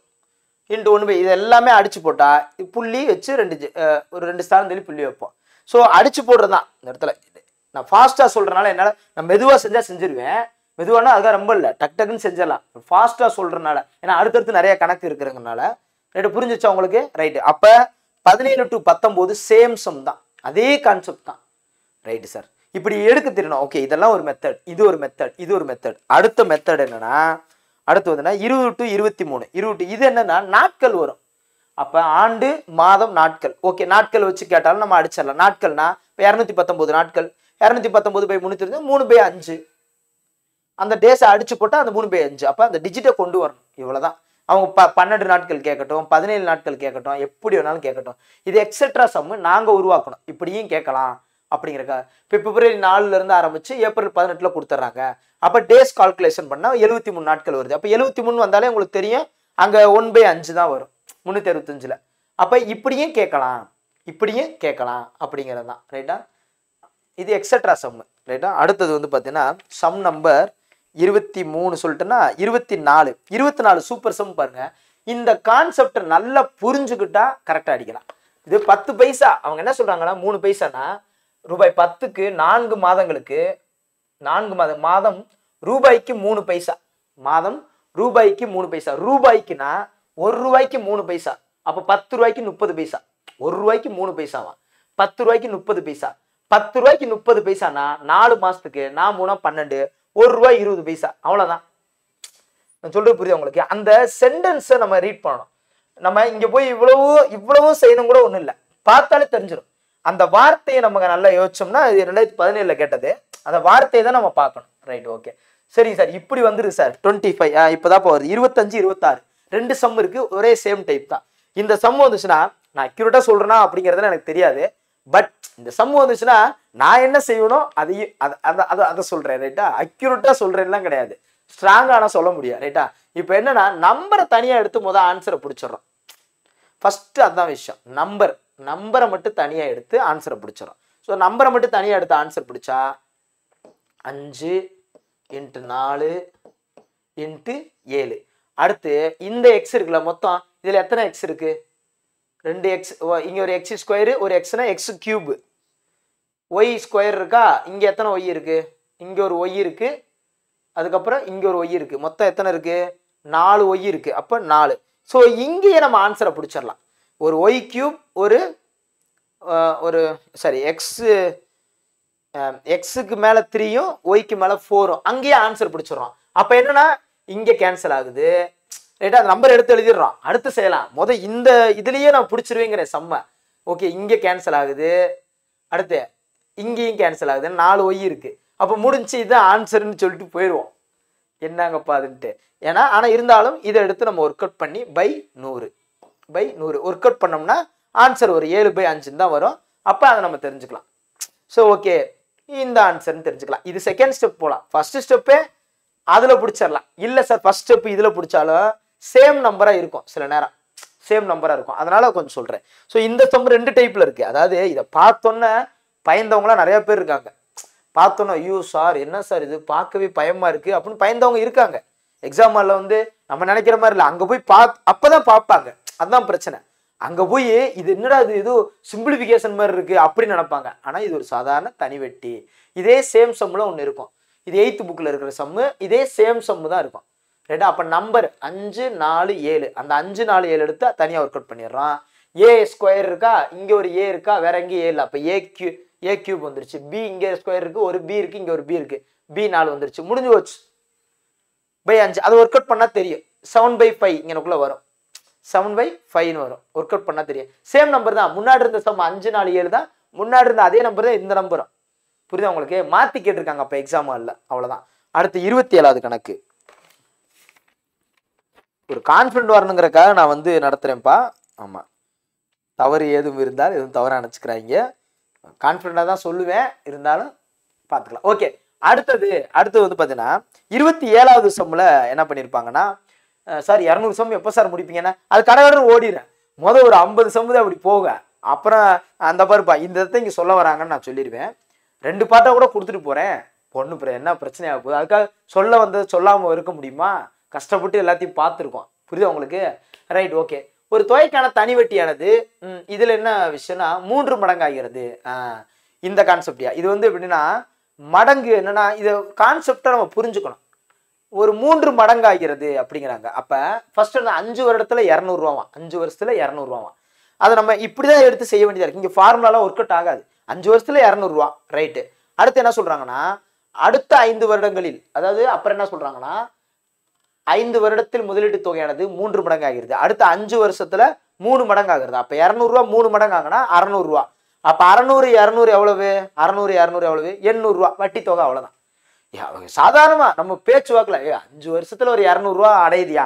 [SPEAKER 1] இன்ட்டு ஒன்று பை இது எல்லாமே அடித்து போட்டால் புள்ளி வச்சு ரெண்டு ஒரு ரெண்டு ஸ்தானம் தள்ளி புள்ளி வைப்போம் ஸோ அடித்து போடுறது தான் இந்த இடத்துல நான் ஃபாஸ்ட்டாக சொல்கிறனால என்னால் நான் மெதுவாக செஞ்சால் செஞ்சுருவேன் மெதுவானா அதுதான் ரொம்ப இல்லை டக் டக்குன்னு செஞ்சிடலாம் ஃபாஸ்ட்டாக சொல்கிறனால ஏன்னா அடுத்தடுத்து நிறைய கணக்கு இருக்கிறதுனால ரைட்டு புரிஞ்சிச்சா உங்களுக்கு ரைட்டு அப்போ பதினேழு டு பத்தொம்போது சேம் சம் தான் அதே கான்செப்ட் தான் ரைட்டு சார் இப்படி எடுக்க தெரியணும் ஓகே இதெல்லாம் ஒரு மெத்தட் இது ஒரு மெத்தட் இது ஒரு மெத்தட் அடுத்த மெத்தட் என்னன்னா அடுத்து வந்துன்னா இருபது டு இருபத்தி மூணு இருபது டு இது என்னன்னா நாட்கள் வரும் அப்போ ஆண்டு மாதம் நாட்கள் ஓகே நாட்கள் வச்சு கேட்டாலும் நம்ம அடிச்சிடலாம் நாட்கள்னா இப்போ இரநூத்தி பத்தொம்போது நாட்கள் இரநூத்தி பத்தொம்போது பை முந்நூற்றி இருந்து மூணு பை அஞ்சு அந்த டேஸை அடிச்சு போட்டால் அந்த மூணு பை அஞ்சு அப்போ அந்த டிஜிட்டை கொண்டு வரணும் இவ்வளோதான் அவங்க ப பன்னெண்டு நாட்கள் கேட்கட்டும் பதினேழு நாட்கள் கேட்கட்டும் எப்படி வேணாலும் கேட்கட்டும் இது எக்ஸட்ரா சம்மு நாங்கள் உருவாக்கணும் இப்படியும் கேட்கலாம் அப்படிங்கிறக்கா இப்போ பிப்ரவரி நாலுலேருந்து ஆரம்பித்து ஏப்ரல் பதினெட்டில் கொடுத்துட்றாங்க அப்போ டேஸ் கால்குலேஷன் பண்ணால் எழுபத்தி மூணு நாட்கள் வருது அப்போ எழுபத்தி மூணு வந்தாலே உங்களுக்கு தெரியும் அங்கே ஒன் பை அஞ்சு தான் வரும் முந்நூற்றி அறுபத்தஞ்சில் அப்போ இப்படியும் கேட்கலாம் இப்படியும் கேட்கலாம் அப்படிங்கிறது தான் ரைட்டா இது எக்ஸட்ரா சம்மு ரைட்டா அடுத்தது வந்து பார்த்தீங்கன்னா சம் நம்பர் இருபத்தி மூணு சொல்லிட்டுன்னா இருபத்தி நாலு இருபத்தி நாலு சூப்பர் சம் பாருங்க இந்த கான்செப்டை நல்லா புரிஞ்சுக்கிட்டா கரெக்டாக அடிக்கலாம் இது பத்து பைசா அவங்க என்ன சொல்கிறாங்கன்னா மூணு பைசானா ரூபாய் பத்துக்கு நான்கு மாதங்களுக்கு நான்கு மாதம் மாதம் ரூபாய்க்கு மூணு பைசா மாதம் ரூபாய்க்கு மூணு பைசா ரூபாய்க்குனா ஒரு ரூபாய்க்கு மூணு பைசா அப்போ பத்து ரூபாய்க்கு முப்பது பைசா ஒரு ரூபாய்க்கு மூணு பைசாவா பத்து ரூபாய்க்கு முப்பது பைசா பத்து ரூபாய்க்கு முப்பது பைசானா நாலு மாதத்துக்கு நான் மூணா பன்னெண்டு ஒரு ரூபாய் இருபது பைசா அவ்வளோதான் நான் சொல்றது புரியுது உங்களுக்கு அந்த சென்டென்ஸை நம்ம ரீட் பண்ணணும் நம்ம இங்கே போய் இவ்வளவு இவ்வளவு செய்யணும் கூட ஒன்றும் இல்லை பார்த்தாலே தெரிஞ்சிடும் அந்த வார்த்தையை நமக்கு நல்லா யோசிச்சோம்னா இது ரெண்டாயிரத்தி பதினேழில் கேட்டது அந்த வார்த்தையை தான் நம்ம பார்க்கணும் ரைட் ஓகே சரிங்க சார் இப்படி வந்துருக்கு சார் டுவெண்ட்டி ஃபைவ் இப்போ இப்போ வருது இருபத்தஞ்சு இருபத்தாறு ரெண்டு சம் இருக்குது ஒரே சேம் டைப் தான் இந்த சம் வந்துச்சுன்னா நான் அக்யூரேட்டாக சொல்கிறேன்னா அப்படிங்கிறது எனக்கு தெரியாது பட் இந்த சம்மு வந்துச்சுன்னா நான் என்ன செய்யணும் அதையும் அதை அதை அதை அதை சொல்கிறேன் ரைட்டா அக்யூரட்டாக சொல்கிறேன்லாம் கிடையாது ஸ்ட்ராங்கான சொல்ல முடியாது ரைட்டா இப்போ என்னன்னா நம்பரை தனியாக எடுத்து முதல் ஆன்சரை பிடிச்சிடறோம் ஃபஸ்ட்டு அதுதான் விஷயம் நம்பர் நம்பரை மட்டும் தனியாக எடுத்து ஆன்சரை பிடிச்சிடறோம் ஸோ நம்பரை மட்டும் தனியாக எடுத்து ஆன்சர் பிடிச்சா அஞ்சு இன்ட்டு நாலு இன்ட்டு ஏழு அடுத்து இந்த எக்ஸ் இருக்குல்ல மொத்தம் இதில் எத்தனை எக்ஸ் இருக்குது ரெண்டு எக்ஸ் இங்கே ஒரு எக்ஸ் ஸ்கொயரு ஒரு எக்ஸ்னால் எக்ஸ் கியூப் ஒய் ஸ்கொயர் இருக்கா இங்கே எத்தனை ஒய் இருக்குது இங்கே ஒரு ஒய் இருக்குது அதுக்கப்புறம் இங்கே ஒரு ஒய் இருக்குது மொத்தம் எத்தனை இருக்குது நாலு ஒய் இருக்குது அப்போ நாலு ஸோ இங்கேயே நம்ம ஆன்சரை பிடிச்சிடலாம் ஒரு ஒய் க்யூப் ஒரு ஒரு சாரி எக்ஸு எக்ஸுக்கு மேலே த்ரீயும் ஒய்க்கு மேலே ஃபோரும் அங்கேயே ஆன்சர் பிடிச்சிடறோம் அப்போ என்னென்னா இங்கே கேன்சல் ஆகுது ரைட்டா அந்த நம்பர் எடுத்து எழுதிடுறோம் அடுத்து செய்யலாம் முதல் இந்த இதுலேயே நான் பிடிச்சிருவேங்கிறேன் செம்ம ஓகே இங்கே கேன்சல் ஆகுது அடுத்து இங்கேயும் கேன்சல் ஆகுதுன்னு நாலு ஒய் இருக்குது அப்போ முடிஞ்சு இதுதான் ஆன்சர்னு சொல்லிட்டு போயிடுவோம் என்னங்கப்பா அதுன்ட்டு ஏன்னா ஆனால் இருந்தாலும் இதை எடுத்து நம்ம ஒர்க் அவுட் பண்ணி பை நூறு பை நூறு ஒர்க் அவுட் பண்ணோம்னா ஆன்சர் ஒரு ஏழு பை அஞ்சுன்னு தான் வரும் அப்போ அதை நம்ம தெரிஞ்சுக்கலாம் ஸோ ஓகே இந்த ஆன்சர்னு தெரிஞ்சுக்கலாம் இது செகண்ட் ஸ்டெப் போகலாம் ஃபஸ்ட்டு ஸ்டெப்பே அதில் பிடிச்சிடலாம் இல்லை சார் ஃபஸ்ட் ஸ்டெப் இதில் பிடிச்சாலும் சேம் நம்பராக இருக்கும் சில நேரம் சேம் நம்பராக இருக்கும் அதனால கொஞ்சம் சொல்கிறேன் ஸோ இந்த சம்பு ரெண்டு டைப்பில் இருக்குது அதாவது இதை பார்த்தோன்னே பயந்தவங்களாம் நிறையா பேர் இருக்காங்க பார்த்தோன்னே ஐயோ சார் என்ன சார் இது பார்க்கவே பயமாக இருக்குது அப்படின்னு பயந்தவங்க இருக்காங்க எக்ஸாம் ஹாலில் வந்து நம்ம நினைக்கிற மாதிரி இல்லை அங்கே போய் பா அப்போ தான் பார்ப்பாங்க அதுதான் பிரச்சனை அங்கே போய் இது என்னடா இது ஏதோ சிம்பிளிஃபிகேஷன் மாதிரி இருக்குது அப்படின்னு நினைப்பாங்க ஆனால் இது ஒரு சாதாரண தனிவெட்டி இதே சேம் சம்மில் ஒன்று இருக்கும் இது எயித்து புக்கில் இருக்கிற சம்மு இதே சேம் சம்மு தான் இருக்கும் ரைட்டா அப்போ நம்பர் அஞ்சு நாலு ஏழு அந்த அஞ்சு நாலு ஏழு எடுத்து தனியாக ஒர்க் அவுட் பண்ணிடுறான் ஏ ஸ்கொயர் இருக்கா இங்கே ஒரு ஏ இருக்கா வேற எங்கேயும் ஏ இல்லை அப்போ ஏ கியூ ஏ கியூப் வந்துருச்சு பி இங்கே ஸ்கொயர் இருக்குது ஒரு பி இருக்குது இங்கே ஒரு பி இருக்குது பி நாலு வந்துருச்சு முடிஞ்சு போச்சு பை அஞ்சு அது ஒர்க் அவுட் பண்ணால் தெரியும் செவன் பை ஃபைவ் இங்கனக்குள்ளே வரும் செவன் பை ஃபைவ்னு வரும் ஒர்க் அவுட் பண்ணால் தெரியும் சேம் நம்பர் தான் முன்னாடி இருந்த சம் அஞ்சு நாலு ஏழு தான் முன்னாடி இருந்த அதே நம்பர் தான் இந்த நம்பரும் புரியுதா உங்களுக்கு மாற்றி கேட்டிருக்காங்க அப்போ எக்ஸாம் இல்லை அவ்வளோதான் அடுத்து இருபத்தி ஏழாவது கணக்கு ஒரு கான்ஃபிடென்ட் வரணுங்கிறக்காக நான் வந்து நடத்துகிறேன்ப்பா ஆமாம் தவறு ஏதும் இருந்தால் எதுவும் தவறாக நினச்சிக்கிறாங்க கான்ஃபிடண்ட்டாக தான் சொல்லுவேன் இருந்தாலும் பார்த்துக்கலாம் ஓகே அடுத்தது அடுத்தது வந்து பார்த்தீங்கன்னா இருபத்தி ஏழாவது சம்மில் என்ன பண்ணியிருப்பாங்கன்னா சார் இரநூறு சம் எப்போ சார் முடிப்பீங்கன்னா அது கடகடன் ஓடிடுறேன் மொதல் ஒரு ஐம்பது தான் அப்படி போக அப்புறம் அந்த பாருப்பா இந்த இடத்த இங்கே சொல்ல வராங்கன்னு நான் சொல்லிடுவேன் ரெண்டு பாட்டாக கூட கொடுத்துட்டு போகிறேன் பொண்ணு என்ன பிரச்சனையாக போகுது அதுக்காக சொல்ல வந்தது சொல்லாமல் இருக்க முடியுமா கஷ்டப்பட்டு எல்லாத்தையும் பார்த்துருக்கோம் புரியுது உங்களுக்கு ரைட் ஓகே ஒரு தொகைக்கான தனிவட்டியானது இதில் என்ன விஷயம்னா மூன்று மடங்காகிறது இந்த கான்செப்டியா இது வந்து எப்படின்னா மடங்கு என்னன்னா இதை கான்செப்டை நம்ம புரிஞ்சுக்கணும் ஒரு மூன்று மடங்கு ஆகிறது அப்படிங்கிறாங்க அப்போ ஃபஸ்ட்டு வந்து அஞ்சு வருடத்தில் இரநூறுவாவாம் அஞ்சு வருஷத்தில் இரநூறுவாவாம் அதை நம்ம இப்படி தான் எடுத்து செய்ய வேண்டியதாக இருக்குது இங்கே ஃபார்முலாலாம் ஒர்க் அவுட் ஆகாது அஞ்சு வருஷத்தில் இரநூறுவா ரைட்டு அடுத்து என்ன சொல்கிறாங்கன்னா அடுத்த ஐந்து வருடங்களில் அதாவது அப்புறம் என்ன சொல்கிறாங்கன்னா ஐந்து வருடத்தில் முதலீட்டு தொகையானது மூன்று மடங்கு ஆகிருது அடுத்த அஞ்சு வருஷத்துல மூணு மடங்கு அப்ப அப்போ இரநூறுவா மூணு மடங்கு ஆகுனா அறநூறுவா அப்போ அறநூறு இரநூறு எவ்வளவு அறநூறு இரநூறு எவ்வளவு எண்ணூறு ரூபா வட்டி தொகை அவ்வளோதான் சாதாரணமா நம்ம பேச்சு வாக்கில் ஏ அஞ்சு வருஷத்துல ஒரு இரநூறுவா அடையுதியா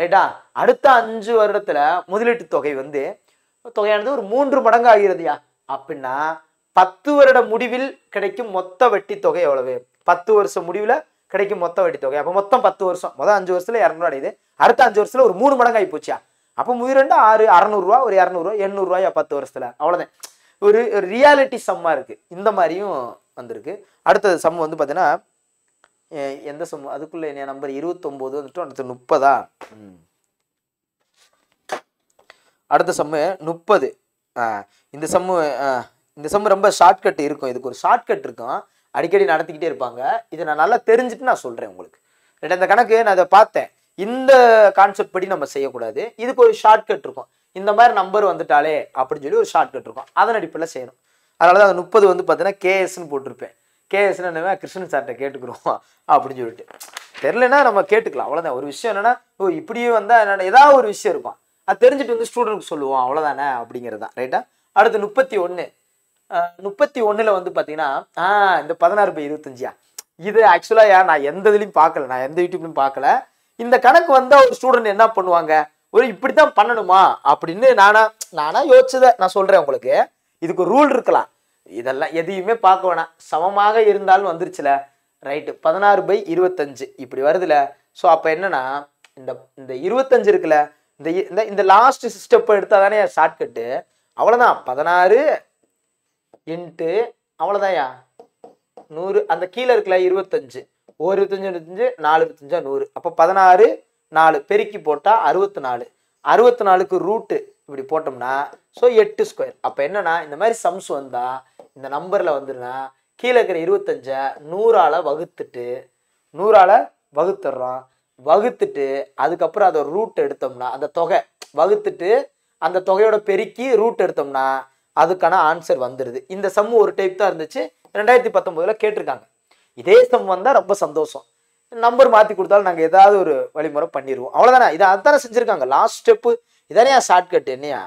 [SPEAKER 1] ரைட்டா அடுத்த அஞ்சு வருடத்துல முதலீட்டு தொகை வந்து தொகையானது ஒரு மூன்று மடங்கு ஆகிறதுயா அப்படின்னா பத்து வருட முடிவில் கிடைக்கும் மொத்த வட்டி தொகை எவ்வளவு பத்து வருஷம் முடிவில் கிடைக்கும் மொத்த வட்டி தொகை அப்போ மொத்தம் பத்து வருஷம் மொதல் அஞ்சு வருஷத்துல இரநூறுவா அடையுது அடுத்த அஞ்சு வருஷத்தில் ஒரு மூணு மடங்கு ஆகி போச்சா அப்போ முயிரெண்டு ஆறு அறநூறுவா ஒரு இரநூறுவா எண்ணூறுவாயா பத்து வருஷத்தில் அவ்வளோதான் ஒரு ரியாலிட்டி சம்மாக இருக்குது இந்த மாதிரியும் வந்திருக்கு அடுத்தது சம் வந்து பார்த்தீங்கன்னா எந்த சம் அதுக்குள்ளே என் நம்பர் இருபத்தொம்போது வந்துட்டு அடுத்து முப்பதா அடுத்த சம்மு முப்பது இந்த சம்மு இந்த சம்மு ரொம்ப ஷார்ட்கட் இருக்கும் இதுக்கு ஒரு ஷார்ட்கட் இருக்கும் அடிக்கடி நடத்திக்கிட்டே இருப்பாங்க இதை நான் நல்லா தெரிஞ்சுட்டு நான் சொல்கிறேன் உங்களுக்கு ரெண்டு அந்த கணக்கு நான் அதை பார்த்தேன் இந்த கான்செப்ட் படி நம்ம செய்யக்கூடாது இதுக்கு ஒரு ஷார்ட்கட் இருக்கும் இந்த மாதிரி நம்பர் வந்துட்டாலே அப்படின்னு சொல்லி ஒரு ஷார்ட்கட் இருக்கும் அதன் அடிப்படையில் செய்யணும் அதனால தான் முப்பது வந்து பார்த்தீங்கன்னா கேஎஸ்னு போட்டிருப்பேன் கேஎஸ்னு என்னவே கிருஷ்ணன் சார்கிட்ட கேட்டுக்கிறோம் அப்படின்னு சொல்லிட்டு தெரிலனா நம்ம கேட்டுக்கலாம் அவ்வளோதான் ஒரு விஷயம் என்னென்னா ஓ இப்படியே வந்தால் என்னென்ன ஏதாவது ஒரு விஷயம் இருக்கும் அது தெரிஞ்சுட்டு வந்து ஸ்டூடெண்ட்டுக்கு சொல்லுவோம் அவ்வளோதானே அப்படிங்கிறது தான் ரைட்டா அடுத்து முப்பத்தி ஒன்று முப்பத்தி ஒன்றில் வந்து பார்த்தீங்கன்னா ஆ இந்த பதினாறு பை இருபத்தஞ்சியா இது ஆக்சுவலாக யார் நான் எந்த இதுலையும் பார்க்கல நான் எந்த யூடியூப்லையும் பார்க்கல இந்த கணக்கு வந்தால் ஒரு ஸ்டூடெண்ட் என்ன பண்ணுவாங்க ஒரு இப்படி தான் பண்ணணுமா அப்படின்னு நானா நானா யோசிச்சதை நான் சொல்கிறேன் உங்களுக்கு இதுக்கு ரூல் இருக்கலாம் இதெல்லாம் எதையுமே பார்க்க வேணாம் சமமாக இருந்தாலும் வந்துருச்சுல ரைட்டு பதினாறு பை இருபத்தஞ்சு இப்படி வருதுல ஸோ அப்போ என்னன்னா இந்த இந்த இருபத்தஞ்சு இருக்குல்ல இந்த இந்த லாஸ்ட் ஸ்டெப் எடுத்தால் தானே ஷார்ட்கட்டு அவ்வளோதான் பதினாறு இன்ட்டு அவ்வளோதான்யா நூறு அந்த கீழே இருக்கல இருபத்தஞ்சு ஒரு இருபத்தஞ்சு இருபத்தஞ்சு நாலு இருபத்தஞ்சா நூறு அப்போ பதினாறு நாலு பெருக்கி போட்டால் அறுபத்தி நாலு அறுபத்தி நாலுக்கு ரூட்டு இப்படி போட்டோம்னா ஸோ எட்டு ஸ்கொயர் அப்போ என்னன்னா இந்த மாதிரி சம்ஸ் வந்தால் இந்த நம்பரில் வந்துருனா கீழே இருக்கிற இருபத்தஞ்சை நூறால் வகுத்துட்டு நூறால் வகுத்துடுறோம் வகுத்துட்டு அதுக்கப்புறம் அதை ரூட் எடுத்தோம்னா அந்த தொகை வகுத்துட்டு அந்த தொகையோட பெருக்கி ரூட் எடுத்தோம்னா அதுக்கான ஆன்சர் வந்துடுது இந்த சம்மு ஒரு டைப் தான் இருந்துச்சு ரெண்டாயிரத்தி பத்தொம்போதில் கேட்டிருக்காங்க இதே சம் வந்தால் ரொம்ப சந்தோஷம் நம்பர் மாற்றி கொடுத்தாலும் நாங்கள் ஏதாவது ஒரு வழிமுறை பண்ணிடுவோம் அவ்வளோதானே இதை அதுதானே செஞ்சுருக்காங்க லாஸ்ட் ஸ்டெப்பு இதானே ஷார்ட்கட் என்னையா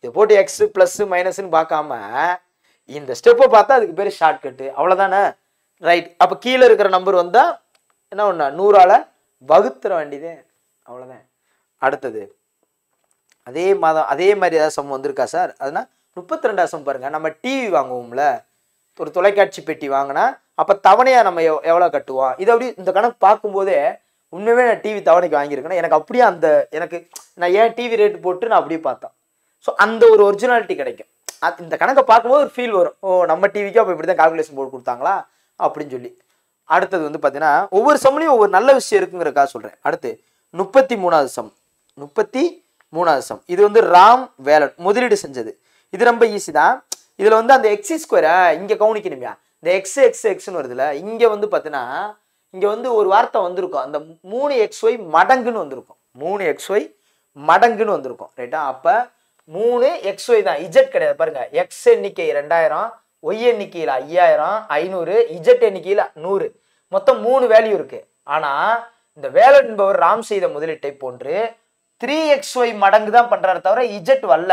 [SPEAKER 1] இதை போட்டு எக்ஸ் ப்ளஸ்ஸு மைனஸ்ன்னு பார்க்காம இந்த ஸ்டெப்பை பார்த்தா அதுக்கு பேர் ஷார்ட்கட்டு அவ்வளோதானே ரைட் அப்போ கீழே இருக்கிற நம்பர் வந்தால் என்ன ஒன்று நூறால் வகுத்துற வேண்டியதே அவ்வளோதான் அடுத்தது அதே மாதம் அதே மாதிரி ஏதாவது சம் வந்திருக்கா சார் அதனால் முப்பத்தி ரெண்டாயிரம் சம் பாருங்கள் நம்ம டிவி வாங்குவோம்ல ஒரு தொலைக்காட்சி பெட்டி வாங்கினா அப்போ தவணையாக நம்ம எவ் எவ்வளோ கட்டுவோம் இதை அப்படி இந்த கணக்கு பார்க்கும்போதே உண்மையுமே நான் டிவி தவணைக்கு வாங்கியிருக்கேன்னா எனக்கு அப்படியே அந்த எனக்கு நான் ஏன் டிவி ரேட் போட்டு நான் அப்படியே பார்த்தேன் ஸோ அந்த ஒரு ஒரிஜினாலிட்டி கிடைக்கும் இந்த கணக்கை பார்க்கும்போது ஒரு ஃபீல் வரும் ஓ நம்ம டிவிக்கு அப்போ இப்படி தான் கால்குலேஷன் போட்டு கொடுத்தாங்களா அப்படின்னு சொல்லி அடுத்தது வந்து பார்த்தீங்கன்னா ஒவ்வொரு சம்லையும் ஒவ்வொரு நல்ல விஷயம் இருக்குங்கிறக்காக சொல்கிறேன் அடுத்து முப்பத்தி மூணாவது சம் முப்பத்தி மூணாவது சம் இது வந்து ராம் வேலன் முதலீடு செஞ்சது இது ரொம்ப ஈஸி தான் இதில் வந்து அந்த எக்ஸி ஸ்கொயரை இங்கே கவனிக்கணுமியா இந்த எக்ஸ் எக்ஸ் எக்ஸ்னு வருதுல இங்கே வந்து பார்த்தீங்கன்னா இங்கே வந்து ஒரு வார்த்தை வந்திருக்கும் அந்த மூணு எக்ஸ் ஒய் மடங்குன்னு வந்திருக்கும் மூணு எக்ஸ் ஒய் மடங்குன்னு வந்திருக்கும் ரைட்டா அப்போ மூணு எக்ஸ் ஒய் தான் இஜெட் கிடையாது பாருங்க எக்ஸ் எண்ணிக்கை ரெண்டாயிரம் ஒய் எண்ணிக்கையில் ஐயாயிரம் ஐநூறு இஜெட் எண்ணிக்கையில் நூறு மொத்தம் மூணு வேல்யூ இருக்குது ஆனால் இந்த வேலட் என்பவர் ராம் செய்த முதலீட்டை போன்று த்ரீ எக்ஸ் ஒய் மடங்கு தான் பண்ணுறாரு தவிர இஜெட் வரல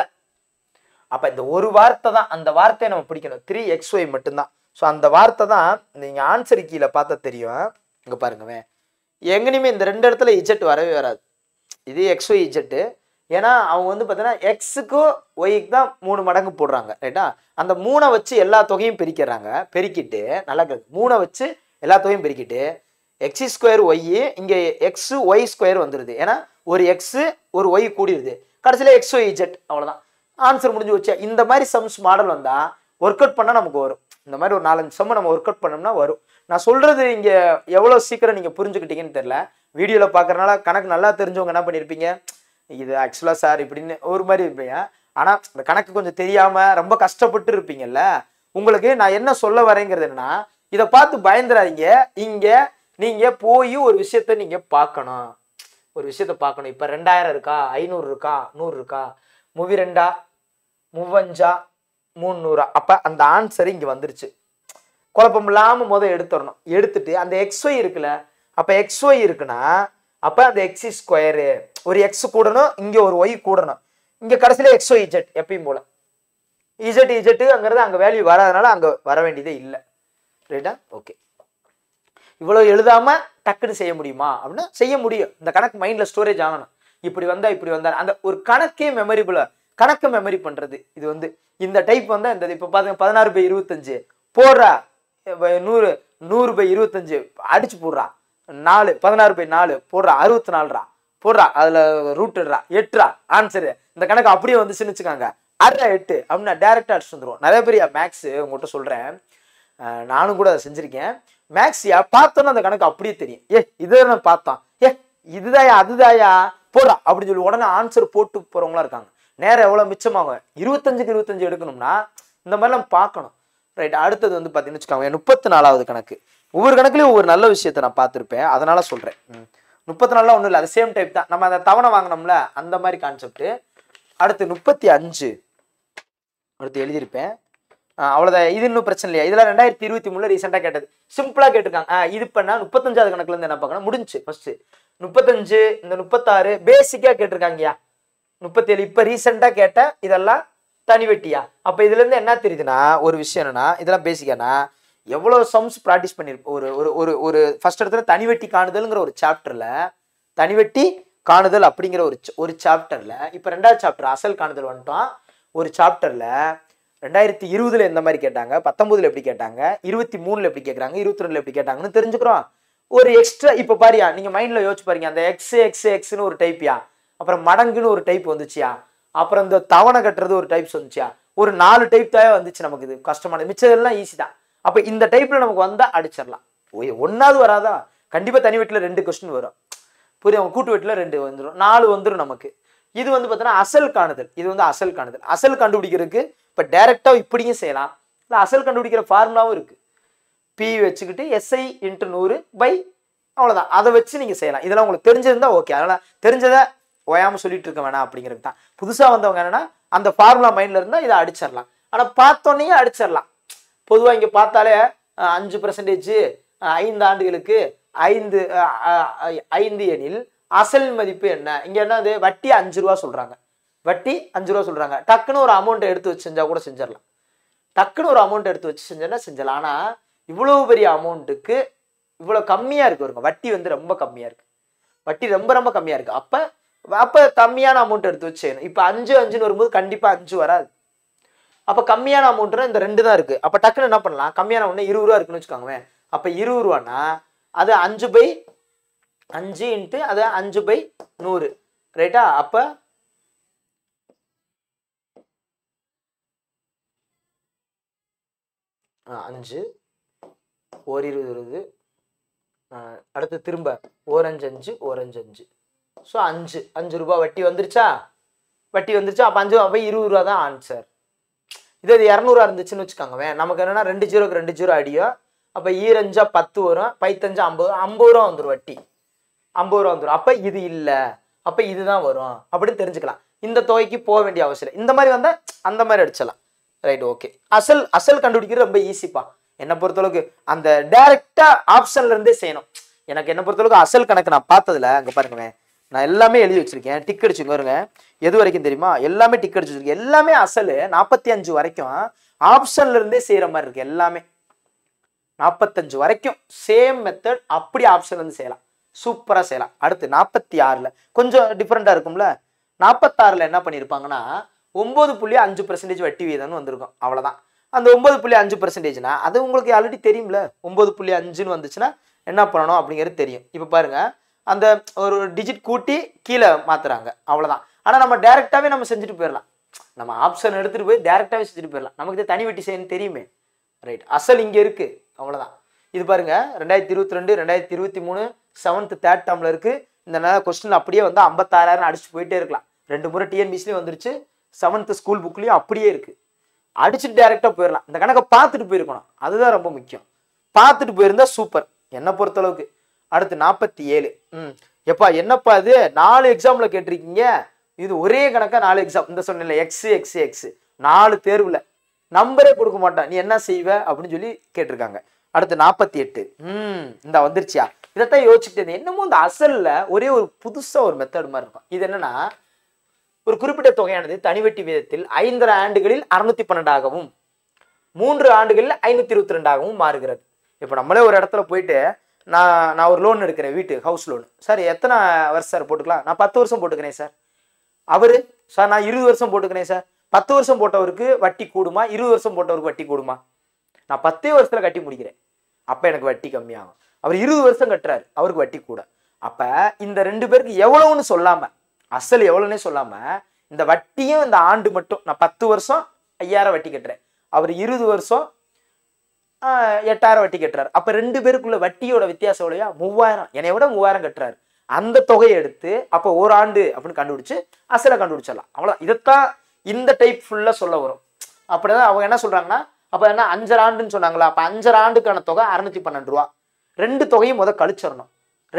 [SPEAKER 1] அப்போ இந்த ஒரு வார்த்தை தான் அந்த வார்த்தையை நம்ம பிடிக்கணும் த்ரீ எக்ஸ் ஒய் மட்டும்தான் ஸோ அந்த வார்த்தை தான் நீங்கள் ஆன்சர் கீழே பார்த்தா தெரியும் இங்கே பாருங்கவே எங்கேயுமே இந்த ரெண்டு இடத்துல இஜெட் வரவே வராது இது எக்ஸ் ஒய் இஜெட்டு ஏன்னா அவங்க வந்து பார்த்தீங்கன்னா எக்ஸுக்கும் ஒய்க்கு தான் மூணு மடங்கு போடுறாங்க ரைட்டா அந்த மூணை வச்சு எல்லா தொகையும் பிரிக்கிறாங்க பெருக்கிட்டு நல்லா மூணை வச்சு எல்லா தொகையும் பெருக்கிட்டு எக்ஸ் ஸ்கொயர் ஒய் இங்கே எக்ஸு ஒய் ஸ்கொயர் வந்துடுது ஏன்னா ஒரு எக்ஸு ஒரு ஒய் கூடிடுது கடைசியில் எக்ஸ் ஒய் இஜெட் அவ்வளோதான் ஆன்சர் முடிஞ்சு வச்சு இந்த மாதிரி சம்ஸ் மாடல் வந்தால் ஒர்க் அவுட் பண்ணால் நமக்கு வரும் இந்த மாதிரி ஒரு நாலஞ்சு சம்ம நம்ம ஒர்க் அவுட் பண்ணோம்னா வரும் நான் சொல்கிறது இங்கே எவ்வளோ சீக்கிரம் நீங்கள் புரிஞ்சுக்கிட்டீங்கன்னு தெரில வீடியோவில் பார்க்குறனால கணக்கு நல்லா தெரிஞ்சவங்க என்ன பண்ணியிருப்பீங்க இது ஆக்சுவலாக சார் இப்படின்னு ஒரு மாதிரி இருப்பீங்க ஆனால் இந்த கணக்கு கொஞ்சம் தெரியாமல் ரொம்ப கஷ்டப்பட்டு இருப்பீங்கல்ல உங்களுக்கு நான் என்ன சொல்ல வரேங்கிறது என்னன்னா இதை பார்த்து பயந்துடாதீங்க இங்கே நீங்கள் போய் ஒரு விஷயத்த நீங்கள் பார்க்கணும் ஒரு விஷயத்த பார்க்கணும் இப்போ ரெண்டாயிரம் இருக்கா ஐநூறு இருக்கா நூறு இருக்கா மூவி ரெண்டா மூவஞ்சா முந்நூறா அப்போ அந்த ஆன்சர் இங்கே வந்துருச்சு குழப்பம் இல்லாமல் முதல் எடுத்துடணும் எடுத்துட்டு அந்த எக்ஸ்ஒய் இருக்குல்ல அப்போ எக்ஸ்ஒய் இருக்குன்னா அப்போ அந்த எக்ஸி ஸ்கொயரு ஒரு எக்ஸ் கூடணும் இங்கே ஒரு ஒய் கூடணும் இங்கே கடைசியில் எக்ஸ்ஒய் இஜெட் எப்பயும் போல் இஜெட் அங்கிறது அங்கே வேல்யூ வராதனால அங்கே வர வேண்டியதே இல்லை ரைட்டா ஓகே இவ்வளோ எழுதாமல் டக்குன்னு செய்ய முடியுமா அப்படின்னா செய்ய முடியும் இந்த கணக்கு மைண்டில் ஸ்டோரேஜ் ஆகணும் இப்படி வந்தால் இப்படி வந்தால் அந்த ஒரு கணக்கே மெமரிபுளாக கணக்கு மெமரி பண்ணுறது இது வந்து இந்த டைப் வந்து இந்த இப்போ பார்த்துங்க பதினாறு பை இருபத்தஞ்சு போடுறா நூறு நூறு பை இருபத்தஞ்சு அடிச்சு போடுறா நாலு பதினாறு பை நாலு போடுறா அறுபத்தி நாலுரா போடுறா அதில் ரூட்டுடுறா எட்டுரா ஆன்சரு இந்த கணக்கு அப்படியே வந்துச்சுன்னு வச்சுக்காங்க அரை எட்டு அப்படின்னா டேரெக்டாக அடிச்சு வந்துடுவோம் நிறைய பேர் மேக்ஸ் உங்கள்கிட்ட சொல்கிறேன் நானும் கூட அதை செஞ்சுருக்கேன் மேக்ஸியா பார்த்தோன்னா அந்த கணக்கு அப்படியே தெரியும் ஏ இதை நான் பார்த்தான் ஏ இதுதாயா அதுதாயா போடுறா அப்படின்னு சொல்லி உடனே ஆன்சர் போட்டு போகிறவங்களாம் இருக்காங்க நேரம் எவ்வளோ மிச்சமாகும் இருபத்தஞ்சுக்கு இருபத்தஞ்சு எடுக்கணும்னா இந்த மாதிரிலாம் பார்க்கணும் ரைட் அடுத்தது வந்து பார்த்தீங்கன்னு வச்சுக்கோங்க முப்பத்தி நாலாவது கணக்கு ஒவ்வொரு கணக்குலையும் ஒவ்வொரு நல்ல விஷயத்த நான் பார்த்துருப்பேன் அதனால சொல்கிறேன் முப்பத்தி நாலாம் ஒன்றும் இல்லை அது சேம் டைப் தான் நம்ம அதை தவணை வாங்கினோம்ல அந்த மாதிரி கான்செப்ட்டு அடுத்து முப்பத்தி அஞ்சு அடுத்து எழுதியிருப்பேன் அவ்வளோதான் இது இன்னும் பிரச்சனை இல்லையா இதெல்லாம் ரெண்டாயிரத்தி இருபத்தி மூணு ரீசெண்டாக கேட்டது சிம்பிளாக கேட்டிருக்காங்க இது பண்ணால் முப்பத்தஞ்சாவது கணக்குலேருந்து என்ன பார்க்கணும் முடிஞ்சு ஃபஸ்ட்டு முப்பத்தஞ்சு இந்த முப்பத்தாறு பேசிக்காக கேட்டிருக்காங்கயா முப்பத்தேழு இப்போ ரீசெண்டா கேட்ட இதெல்லாம் தனி வெட்டியா அப்போ இதுலேருந்து என்ன தெரியுதுன்னா ஒரு விஷயம் என்னன்னா இதெல்லாம் பேசிக்கன்னா எவ்வளோ சம்ஸ் ப்ராக்டிஸ் பண்ணிருப்போம் ஒரு ஒரு ஒரு ஒரு இடத்துல தனி வெட்டி காணுதல்ங்கிற ஒரு சாப்டரில் தனி வெட்டி காணுதல் அப்படிங்கிற ஒரு ஒரு சாப்டரில் இப்போ ரெண்டாவது சாப்டர் அசல் காணுதல் வந்துட்டோம் ஒரு சாப்டரில் ரெண்டாயிரத்தி இருபதுல எந்த மாதிரி கேட்டாங்க பத்தொன்பதுல எப்படி கேட்டாங்க இருபத்தி மூணுல எப்படி கேட்குறாங்க இருபத்தி ரெண்டுல எப்படி கேட்டாங்கன்னு தெரிஞ்சுக்கிறோம் ஒரு எக்ஸ்ட்ரா இப்போ பாரியா நீங்கள் மைண்டில் யோசிச்சு பாருங்க அந்த எக்ஸ் எக்ஸ் எக்ஸ்னு ஒரு டைப்பியா அப்புறம் மடங்குன்னு ஒரு டைப் வந்துச்சியா அப்புறம் இந்த தவணை கட்டுறது ஒரு டைப்ஸ் வந்துச்சியா ஒரு நாலு டைப் தான் வந்துச்சு நமக்கு இது கஷ்டமானது மிச்சதெல்லாம் ஈஸி தான் அப்போ இந்த டைப்பில் நமக்கு வந்தால் அடிச்சிடலாம் ஒன்றாவது வராதா கண்டிப்பாக தனி வீட்டில் ரெண்டு கொஸ்டின் வரும் புரிய அவங்க கூட்டு வீட்டில் ரெண்டு வந்துடும் நாலு வந்துடும் நமக்கு இது வந்து பார்த்தோன்னா அசல் காணுதல் இது வந்து அசல் காணுதல் அசல் கண்டுபிடிக்கிறதுக்கு இப்போ டைரெக்டாக இப்படியும் செய்யலாம் இல்லை அசல் கண்டுபிடிக்கிற ஃபார்முலாவும் இருக்குது பி வச்சுக்கிட்டு எஸ்ஐ இன்ட்டு நூறு பை அவ்வளோதான் அதை வச்சு நீங்கள் செய்யலாம் இதெல்லாம் உங்களுக்கு தெரிஞ்சிருந்தா ஓகே அதனால் தெரிஞ்சதை ஓயாமல் சொல்லிட்டு இருக்க வேணாம் அப்படிங்கிறது தான் புதுசாக வந்தவங்க என்னன்னா அந்த ஃபார்முலா மைண்டில் இருந்தால் இதை அடிச்சிடலாம் ஆனால் பார்த்தோன்னே அடிச்சிடலாம் பொதுவாக இங்கே பார்த்தாலே அஞ்சு பர்சன்டேஜ் ஐந்து ஆண்டுகளுக்கு ஐந்து ஐந்து எனில் அசல் மதிப்பு என்ன இங்கே என்னது வட்டி அஞ்சு ரூபா சொல்கிறாங்க வட்டி அஞ்சு ரூபா சொல்கிறாங்க டக்குன்னு ஒரு அமௌண்ட்டை எடுத்து வச்சு செஞ்சால் கூட செஞ்சிடலாம் டக்குன்னு ஒரு அமௌண்ட் எடுத்து வச்சு செஞ்சோன்னா செஞ்சிடலாம் ஆனால் இவ்வளோ பெரிய அமௌண்ட்டுக்கு இவ்வளோ கம்மியாக இருக்கு வருங்க வட்டி வந்து ரொம்ப கம்மியாக இருக்குது வட்டி ரொம்ப ரொம்ப கம்மியாக இருக்குது அப்போ அப்போ கம்மியான அமௌண்ட் எடுத்து வச்சேன் இப்போ அஞ்சு அஞ்சுன்னு வரும்போது கண்டிப்பாக அஞ்சு வராது அப்போ கம்மியான அமௌண்ட்னா இந்த ரெண்டு தான் இருக்குது அப்போ டக்குன்னு என்ன பண்ணலாம் கம்மியான அமௌண்ட் இருபது ரூபா இருக்குன்னு வச்சுக்கோங்களேன் அப்போ இருபது ரூபானா அது அஞ்சு பை அஞ்சு இன்ட்டு அது அஞ்சு பை நூறு ரைட்டா அப்போ அஞ்சு ஓர் இருபது இருபது அடுத்து திரும்ப ஓரஞ்சு அஞ்சு ஓரஞ்சு அஞ்சு ஸோ அஞ்சு அஞ்சு ரூபா வட்டி வந்துருச்சா வட்டி வந்துருச்சா அப்போ அஞ்சு அப்போ இருபது ரூபா தான் ஆன்சர் இதே இது இரநூறுவா இருந்துச்சுன்னு வச்சுக்கோங்க நமக்கு என்னென்னா ரெண்டு ஜீரோக்கு ரெண்டு ஜீரோ அடியோ அப்போ ஈரஞ்சா பத்து வரும் பைத்தஞ்சா ஐம்பது ஐம்பது ரூபா வந்துடும் வட்டி ஐம்பது ரூபா வந்துடும் அப்போ இது இல்லை அப்போ இதுதான் வரும் அப்படின்னு தெரிஞ்சுக்கலாம் இந்த தொகைக்கு போக வேண்டிய அவசியம் இல்லை இந்த மாதிரி வந்தால் அந்த மாதிரி அடிச்சலாம் ரைட் ஓகே அசல் அசல் கண்டுபிடிக்கிறது ரொம்ப ஈஸிப்பா என்னை பொறுத்தளவுக்கு அந்த டைரக்டா ஆப்ஷன்ல இருந்தே செய்யணும் எனக்கு என்ன பொறுத்தளவுக்கு அசல் கணக்கு நான் பார்த்ததுல அங்க பாருங்க நான் எல்லாமே எழுதி வச்சிருக்கேன் டிக் அடிச்சுங்க வருங்க எது வரைக்கும் தெரியுமா எல்லாமே டிக் அடிச்சு வச்சிருக்கேன் எல்லாமே அசல் நாற்பத்தி அஞ்சு வரைக்கும் ஆப்ஷன்ல இருந்தே செய்யற மாதிரி இருக்கு எல்லாமே நாற்பத்தஞ்சு வரைக்கும் சேம் மெத்தட் அப்படி ஆப்ஷன்ல இருந்து செய்யலாம் சூப்பராக செய்யலாம் அடுத்து நாற்பத்தி ஆறில் கொஞ்சம் டிஃப்ரெண்ட்டாக இருக்கும்ல நாற்பத்தாறில் என்ன பண்ணியிருப்பாங்கன்னா ஒம்பது புள்ளி அஞ்சு பர்சன்டேஜ் வட்டி வீதம்னு வந்திருக்கும் அவ்வளோதான் அந்த ஒம்பது புள்ளி அஞ்சு பர்சன்டேஜ்னா அது உங்களுக்கு ஆல்ரெடி தெரியும்ல ஒம்பது புள்ளி அஞ்சுன்னு வந்துச்சுன்னா என்ன பண்ணணும் அப்படிங்கிறது தெரியும் இப்போ பாருங்கள் அந்த ஒரு டிஜிட் கூட்டி கீழே மாற்றுறாங்க அவ்வளோதான் ஆனால் நம்ம டேரெக்டாகவே நம்ம செஞ்சுட்டு போயிடலாம் நம்ம ஆப்ஷன் எடுத்துகிட்டு போய் டேரெக்டாகவே செஞ்சுட்டு போயிடலாம் நமக்கு தனி வெட்டி செய்யணும் தெரியுமே ரைட் அசல் இங்கே இருக்குது அவ்வளோதான் இது பாருங்கள் ரெண்டாயிரத்தி இருபத்தி ரெண்டு ரெண்டாயிரத்தி இருபத்தி மூணு செவன்த்து தேர்ட் டேர்மில் இருக்குது இந்த நேரம் கொஸ்டின் அப்படியே வந்து ஐம்பத்தாறாயிரம் அடிச்சு போயிட்டே இருக்கலாம் ரெண்டு முறை டிஎன்பிசிலையும் வந்துருச்சு செவன்த்து ஸ்கூல் புக்லேயும் அப்படியே இருக்குது அடிச்சுட்டு டேரெக்டாக போயிடலாம் இந்த கணக்கை பார்த்துட்டு போயிருக்கணும் அதுதான் ரொம்ப முக்கியம் பார்த்துட்டு போயிருந்தா சூப்பர் என்னை பொறுத்தளவுக்கு அடுத்து நாற்பத்தி ஏழு ம் எப்பா என்னப்பா இது நாலு எக்ஸாமில் கேட்டிருக்கீங்க இது ஒரே கணக்காக நாலு எக்ஸாம் இந்த சொன்ன எக்ஸு எக்ஸு எக்ஸு நாலு தேர்வில் நம்பரே கொடுக்க மாட்டான் நீ என்ன செய்வ அப்படின்னு சொல்லி கேட்டிருக்காங்க அடுத்து நாற்பத்தி எட்டு ம் இந்த வந்துருச்சியா இதைத்தான் யோசிச்சுட்டு என்னமோ இந்த அசலில் ஒரே ஒரு புதுசாக ஒரு மெத்தட் மாதிரி இருக்கும் இது என்னென்னா ஒரு குறிப்பிட்ட தொகையானது தனிவெட்டி வீதத்தில் ஐந்தரை ஆண்டுகளில் அறுநூத்தி பன்னெண்டாகவும் மூன்று ஆண்டுகளில் ஐநூற்றி இருபத்தி ரெண்டாகவும் மாறுகிறது இப்போ நம்மளே ஒரு இடத்துல போயிட்டு நான் நான் ஒரு லோன் எடுக்கிறேன் வீட்டு ஹவுஸ் லோன் சார் எத்தனை வருஷம் சார் போட்டுக்கலாம் நான் பத்து வருஷம் போட்டுக்கிறேன் சார் அவர் சார் நான் இருபது வருஷம் போட்டுக்கிறேன் சார் பத்து வருஷம் போட்டவருக்கு வட்டி கூடுமா இருபது வருஷம் போட்டவருக்கு வட்டி கூடுமா நான் பத்தே வருஷத்தில் கட்டி முடிக்கிறேன் அப்போ எனக்கு வட்டி கம்மியாகும் அவர் இருபது வருஷம் கட்டுறாரு அவருக்கு வட்டி கூட அப்போ இந்த ரெண்டு பேருக்கு எவ்வளோன்னு சொல்லாமல் அசல் எவ்வளோன்னே சொல்லாமல் இந்த வட்டியும் இந்த ஆண்டு மட்டும் நான் பத்து வருஷம் ஐயாயிரம் வட்டி கட்டுறேன் அவர் இருபது வருஷம் எட்டாயிரம் வட்டி கட்டுறாரு அப்போ ரெண்டு பேருக்குள்ள வட்டியோட வித்தியாசம் இல்லையா மூவாயிரம் என்னை விட மூவாயிரம் கட்டுறாரு அந்த தொகையை எடுத்து அப்போ ஒரு ஆண்டு அப்படின்னு கண்டுபிடிச்சு அசலை கண்டுபிடிச்சிடலாம் அவ்வளோ இதைத்தான் இந்த டைப் ஃபுல்லாக சொல்ல வரும் அப்படிதான் அவங்க என்ன சொல்கிறாங்கன்னா அப்போ என்ன அஞ்சரை ஆண்டுன்னு சொன்னாங்களா அப்போ அஞ்சரை ஆண்டுக்கான தொகை அறுநூத்தி பன்னெண்டு ரூபா ரெண்டு தொகையும் முதல் கழிச்சிடணும்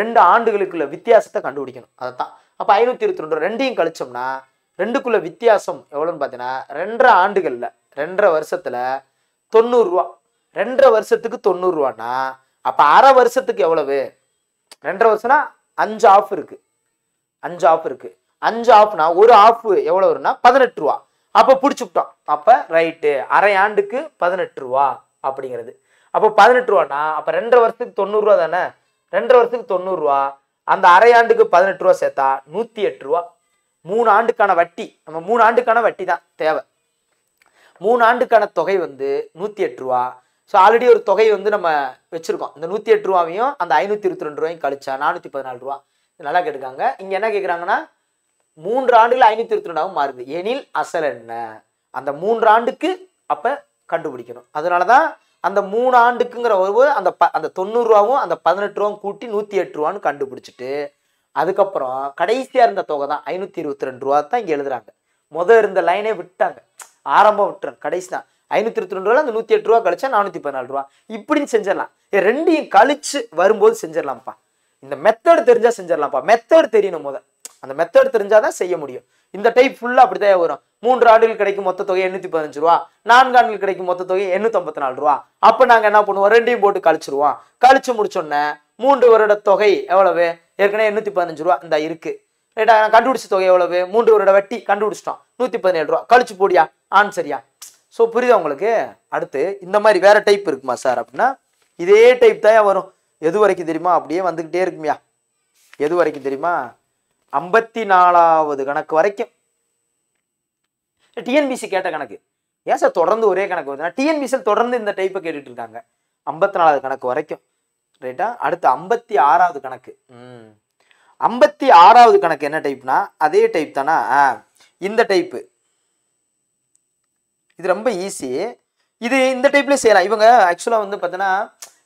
[SPEAKER 1] ரெண்டு ஆண்டுகளுக்குள்ள வித்தியாசத்தை கண்டுபிடிக்கணும் அதை தான் அப்போ ஐநூற்றி இருபத்தி ரெண்டு ரெண்டையும் கழிச்சோம்னா ரெண்டுக்குள்ள வித்தியாசம் எவ்வளோன்னு பார்த்தீங்கன்னா ரெண்டரை ஆண்டுகளில் ரெண்டரை வருஷத்தில் தொண்ணூறுரூவா ரெண்டரை வருஷத்துக்கு தொண்ணூறுரூவானா அப்போ அரை வருஷத்துக்கு எவ்வளவு ரெண்டரை வருஷம்னா அஞ்சு ஆஃப் இருக்குது அஞ்சு ஆஃப் இருக்குது அஞ்சு ஆஃப்னா ஒரு ஆஃப் எவ்வளோ வரும்னா பதினெட்டு ரூபா அப்போ பிடிச்சிக்கிட்டோம் அப்போ ரைட்டு அரை ஆண்டுக்கு பதினெட்டு ரூபா அப்படிங்கிறது அப்போ பதினெட்டு ரூபானா அப்போ ரெண்டரை வருஷத்துக்கு தொண்ணூறுரூவா தானே ரெண்டரை வருஷத்துக்கு தொண்ணூறுரூவா அந்த அரை ஆண்டுக்கு பதினெட்டு ரூபா சேர்த்தா நூற்றி எட்டு ரூபா மூணு ஆண்டுக்கான வட்டி நம்ம மூணு ஆண்டுக்கான வட்டி தான் தேவை மூணு ஆண்டுக்கான தொகை வந்து நூற்றி எட்டு ரூபா ஸோ ஆல்ரெடி ஒரு தொகையை வந்து நம்ம வச்சுருக்கோம் இந்த நூற்றி எட்டு ரூபாவையும் அந்த ஐநூற்றி இருபத்தி ரெண்டு ரூபாயும் கழிச்சா நானூற்றி பதினாலு ரூபா நல்லா கேட்டுக்காங்க இங்கே என்ன கேட்குறாங்கன்னா மூன்று ஆண்டுகள் ஐநூற்றி இருபத்தி ரெண்டாவும் மாறுது எனில் அசல் என்ன அந்த மூன்று ஆண்டுக்கு அப்போ கண்டுபிடிக்கணும் அதனால தான் அந்த மூணு ஆண்டுக்குங்கிற வரும்போது அந்த ப அந்த தொண்ணூறுரூவாவும் அந்த பதினெட்டு ரூபாவும் கூட்டி நூற்றி எட்டு ரூபான்னு கண்டுபிடிச்சிட்டு அதுக்கப்புறம் கடைசியாக இருந்த தொகை தான் ஐநூற்றி இருபத்தி ரெண்டு ரூபா தான் இங்கே எழுதுறாங்க முதல் இருந்த லைனே விட்டாங்க ஆரம்பம் விட்டுறேன் கடைசி தான் ஐநூற்றி இருபத்தி ரெண்டு ரூபா அந்த நூற்றி எட்டு ரூபா கழிச்சா நானூற்றி பதினாலு ரூபா இப்படின்னு செஞ்சிடலாம் ரெண்டையும் கழிச்சு வரும்போது செஞ்சிடலாம்ப்பா இந்த மெத்தட் தெரிஞ்சால் செஞ்சிடலாம்ப்பா மெத்தட் தெரியணும் முத அந்த மெத்தட் தெரிஞ்சால் தான் செய்ய முடியும் இந்த டைப் ஃபுல்லாக அப்படி தான் வரும் மூன்று ஆண்டுகள் கிடைக்கும் மொத்த தொகை எண்ணூற்றி பதினஞ்சு ரூபா நான்கு ஆண்டுகள் கிடைக்கும் மொத்த தொகை எண்ணூற்றி நாலு ரூபா அப்போ நாங்கள் என்ன பண்ணுவோம் ரெண்டையும் போட்டு கழிச்சிருவோம் கழிச்சு முடிச்சோன்னே மூன்று வருட தொகை எவ்வளவு ஏற்கனவே எண்ணூற்றி பதினஞ்சு ரூபா இந்த இருக்கு ரைட்டா கண்டுபிடிச்ச தொகை எவ்வளவு மூன்று வருட வட்டி கண்டுபிடிச்சிட்டோம் நூற்றி பதினேழு ரூபா கழிச்சு போடியா ஆன் சரியா ஸோ புரியுதா உங்களுக்கு அடுத்து இந்த மாதிரி வேறு டைப் இருக்குமா சார் அப்படின்னா இதே டைப் தான் வரும் எது வரைக்கும் தெரியுமா அப்படியே வந்துக்கிட்டே இருக்குமியா எது வரைக்கும் தெரியுமா ஐம்பத்தி நாலாவது கணக்கு வரைக்கும் டிஎன்பிசி கேட்ட கணக்கு ஏன் சார் தொடர்ந்து ஒரே கணக்கு வருதுன்னா டிஎன்பிசியில் தொடர்ந்து இந்த டைப்பை கேட்டுட்டு இருக்காங்க ஐம்பத்தி நாலாவது கணக்கு வரைக்கும் ரைட்டா அடுத்து ஐம்பத்தி ஆறாவது கணக்கு ஐம்பத்தி ஆறாவது கணக்கு என்ன டைப்னா அதே டைப் தானா இந்த டைப்பு இது ரொம்ப ஈஸி இது இந்த டைப்லேயே செய்யலாம் இவங்க ஆக்சுவலாக வந்து பார்த்தோன்னா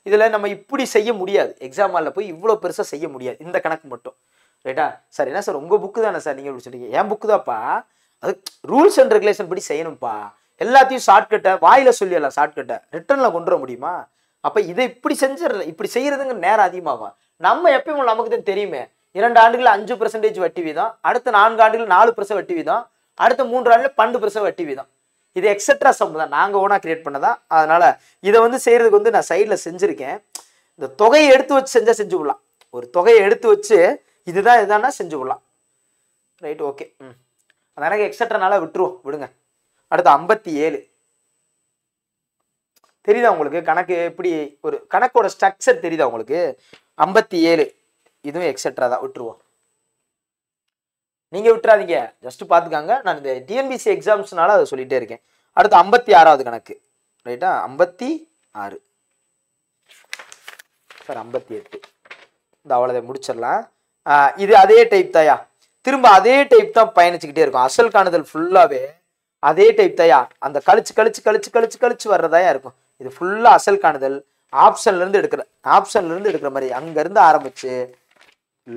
[SPEAKER 1] இதில் நம்ம இப்படி செய்ய முடியாது எக்ஸாம் ஹாலில் போய் இவ்வளோ பெருசாக செய்ய முடியாது இந்த கணக்கு மட்டும் ரைட்டா சார் என்ன சார் உங்கள் புக்கு தானே சார் நீங்கள் சொல்கிறீங்க என் புக்கு தான்ப்பா அது ரூல்ஸ் அண்ட் ரெகுலேஷன் படி செய்யணும்ப்பா எல்லாத்தையும் ஷார்ட்கட்டை வாயில் சொல்லிடலாம் ஷார்ட்கட்டை ரிட்டர்னில் கொண்டு வர முடியுமா அப்போ இதை இப்படி செஞ்சிடல இப்படி செய்கிறதுங்க நேரம் அதிகமாகும் நம்ம எப்பயும் நமக்கு தான் தெரியுமே இரண்டு ஆண்டுகள் அஞ்சு பர்சன்டேஜ் வட்டி வீதம் அடுத்த நான்கு ஆண்டுகள் நாலு பர்சன்ட் வட்டி வீதம் அடுத்த மூன்று ஆண்டுல பன்னெண்டு பர்சன்ட் வட்டி வீதம் இது எக்ஸட்ரா சம் தான் நாங்கள் ஓனாக கிரியேட் பண்ணதான் அதனால் இதை வந்து செய்கிறதுக்கு வந்து நான் சைடில் செஞ்சுருக்கேன் இந்த தொகையை எடுத்து வச்சு செஞ்சால் செஞ்சு விடலாம் ஒரு தொகையை எடுத்து வச்சு இதுதான் இதுதானா செஞ்சு விடலாம் ரைட் ஓகே ம் அதனால் எக்ஸட்ரானால விட்டுருவோம் விடுங்க அடுத்து ஐம்பத்தி ஏழு தெரியுதா உங்களுக்கு கணக்கு எப்படி ஒரு கணக்கோட ஸ்ட்ரக்சர் தெரியுதா உங்களுக்கு ஐம்பத்தி ஏழு இதுவும் எக்ஸட்ரா தான் விட்டுருவோம் நீங்கள் விட்டுறாதீங்க ஜஸ்ட் பார்த்துக்காங்க நான் இந்த டிஎன்பிசி எக்ஸாம்ஸ்னால அதை சொல்லிகிட்டே இருக்கேன் அடுத்து ஐம்பத்தி ஆறாவது கணக்கு ரைட்டா ஐம்பத்தி ஆறு சார் ஐம்பத்தி எட்டு இந்த அவ்வளோதை முடிச்சிடலாம் இது அதே டைப் தாயா திரும்ப அதே டைப் தான் பயணிச்சுக்கிட்டே இருக்கும் அசல் காணுதல் ஃபுல்லாகவே அதே டைப் தாயா அந்த கழிச்சு கழிச்சு கழிச்சு கழிச்சு கழிச்சு வர்றதாயா இருக்கும் இது ஃபுல்லாக அசல் காணுதல் ஆப்ஷன்லேருந்து எடுக்கிற ஆப்ஷன்லேருந்து எடுக்கிற மாதிரி அங்கேருந்து ஆரம்பித்து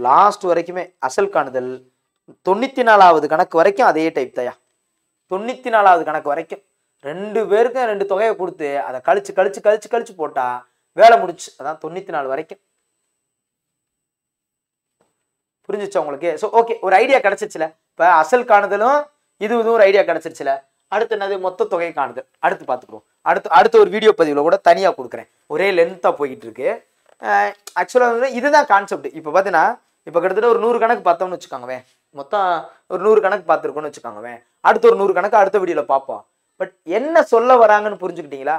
[SPEAKER 1] லாஸ்ட் வரைக்குமே அசல் காணுதல் தொண்ணூற்றி நாலாவது கணக்கு வரைக்கும் அதே டைப் தயா தொண்ணூற்றி நாலாவது கணக்கு வரைக்கும் ரெண்டு பேருக்கும் ரெண்டு தொகையை கொடுத்து அதை கழிச்சு கழிச்சு கழிச்சு கழிச்சு போட்டால் வேலை முடிச்சு அதான் தொண்ணூற்றி நாலு வரைக்கும் புரிஞ்சிச்சா உங்களுக்கு ஸோ ஓகே ஒரு ஐடியா கிடச்சிச்சுல இப்போ அசல் காணுதலும் இது இதுவும் ஒரு ஐடியா கிடைச்சிருச்சுல அடுத்து என்னது மொத்த தொகை காணுது அடுத்து பார்த்துக்குவோம் அடுத்து அடுத்த ஒரு வீடியோ பதிவில் கூட தனியாக கொடுக்குறேன் ஒரே லென்த்தாக போய்கிட்டு இருக்கு ஆக்சுவலாக வந்து இதுதான் கான்செப்ட் இப்போ பார்த்தீங்கன்னா இப்போ கிட்டத்தட்ட ஒரு நூறு கணக்கு பார்த்தோம்னு வச்சுக்கோங்கவேன் மொத்தம் ஒரு நூறு கணக்கு பார்த்துருக்கோன்னு வச்சுக்காங்க அடுத்த ஒரு நூறு கணக்கு அடுத்த வீடியோவில் பார்ப்போம் பட் என்ன சொல்ல வராங்கன்னு புரிஞ்சுக்கிட்டீங்களா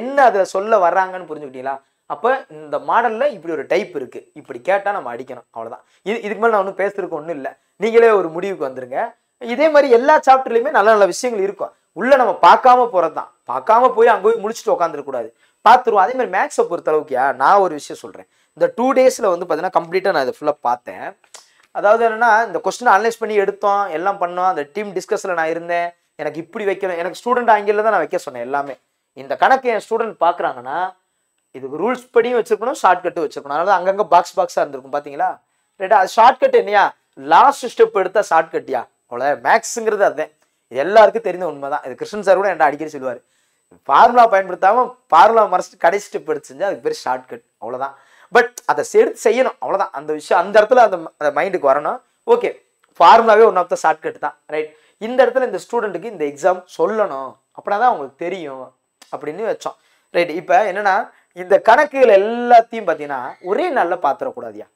[SPEAKER 1] என்ன அதில் சொல்ல வர்றாங்கன்னு புரிஞ்சுக்கிட்டீங்களா அப்போ இந்த மாடலில் இப்படி ஒரு டைப் இருக்குது இப்படி கேட்டால் நம்ம அடிக்கணும் அவ்வளோதான் இது இதுக்கு மேலே நான் ஒன்றும் பேசுறதுக்கு ஒன்றும் இல்லை நீங்களே ஒரு முடிவுக்கு வந்துருங்க இதே மாதிரி எல்லா சாப்டர்லையுமே நல்ல நல்ல விஷயங்கள் இருக்கும் உள்ளே நம்ம பார்க்காம போகிறது தான் பார்க்காம போய் அங்கே போய் முடிச்சுட்டு உட்காந்துருக்கூடாது பார்த்துருவோம் அதே மாதிரி மேக்ஸை பொறுத்த அளவுக்கு நான் ஒரு விஷயம் சொல்கிறேன் இந்த டூ டேஸில் வந்து பார்த்தீங்கன்னா கம்ப்ளீட்டாக நான் இதை ஃபுல்லாக பார்த்தேன் அதாவது என்னென்னா இந்த கொஸ்டின் அனலைஸ் பண்ணி எடுத்தோம் எல்லாம் பண்ணோம் அந்த டீம் டிஸ்கஸில் நான் இருந்தேன் எனக்கு இப்படி வைக்கணும் எனக்கு ஸ்டூடெண்ட் ஆங்கிலில் தான் நான் வைக்க சொன்னேன் எல்லாமே இந்த கணக்கு என் ஸ்டூடெண்ட் பார்க்குறாங்கன்னா இதுக்கு ரூல்ஸ் படியும் வச்சுருக்கணும் ஷார்ட்கட்டும் வச்சுருக்கணும் அதனால அங்கங்கே பாக்ஸ் பாக்ஸாக இருந்திருக்கும் பார்த்தீங்களா ரைட்டா அது ஷார்ட்கட் என்னையா லாஸ்ட் ஸ்டெப் எடுத்தால் கட்டியா அவ்வளோ மேக்ஸுங்கிறது அதுதான் இது எல்லாருக்கும் தெரிந்த உண்மை தான் இது கிருஷ்ணன் சார் கூட என்ன அடிக்கடி சொல்லுவார் ஃபார்முலா பயன்படுத்தாமல் ஃபார்முலா மறைச்சிட்டு கடைசி ஸ்டெப் எடுத்து செஞ்சால் அதுக்கு பேர் ஷார்ட்கட் அவ்வளோதான் பட் அதை சேர்த்து செய்யணும் அவ்வளோதான் அந்த விஷயம் அந்த இடத்துல அந்த அந்த மைண்டுக்கு வரணும் ஓகே ஃபார்முலாவே ஒன் ஆஃப் த ஷார்ட்கட் தான் ரைட் இந்த இடத்துல இந்த ஸ்டூடெண்ட்டுக்கு இந்த எக்ஸாம் சொல்லணும் அப்படின்னா தான் அவங்களுக்கு தெரியும் அப்படின்னு வச்சோம் ரைட் இப்போ என்னென்னா இந்த கணக்குகள் எல்லாத்தையும் பார்த்தீங்கன்னா ஒரே நாளில் பார்த்துடக்கூடாதியா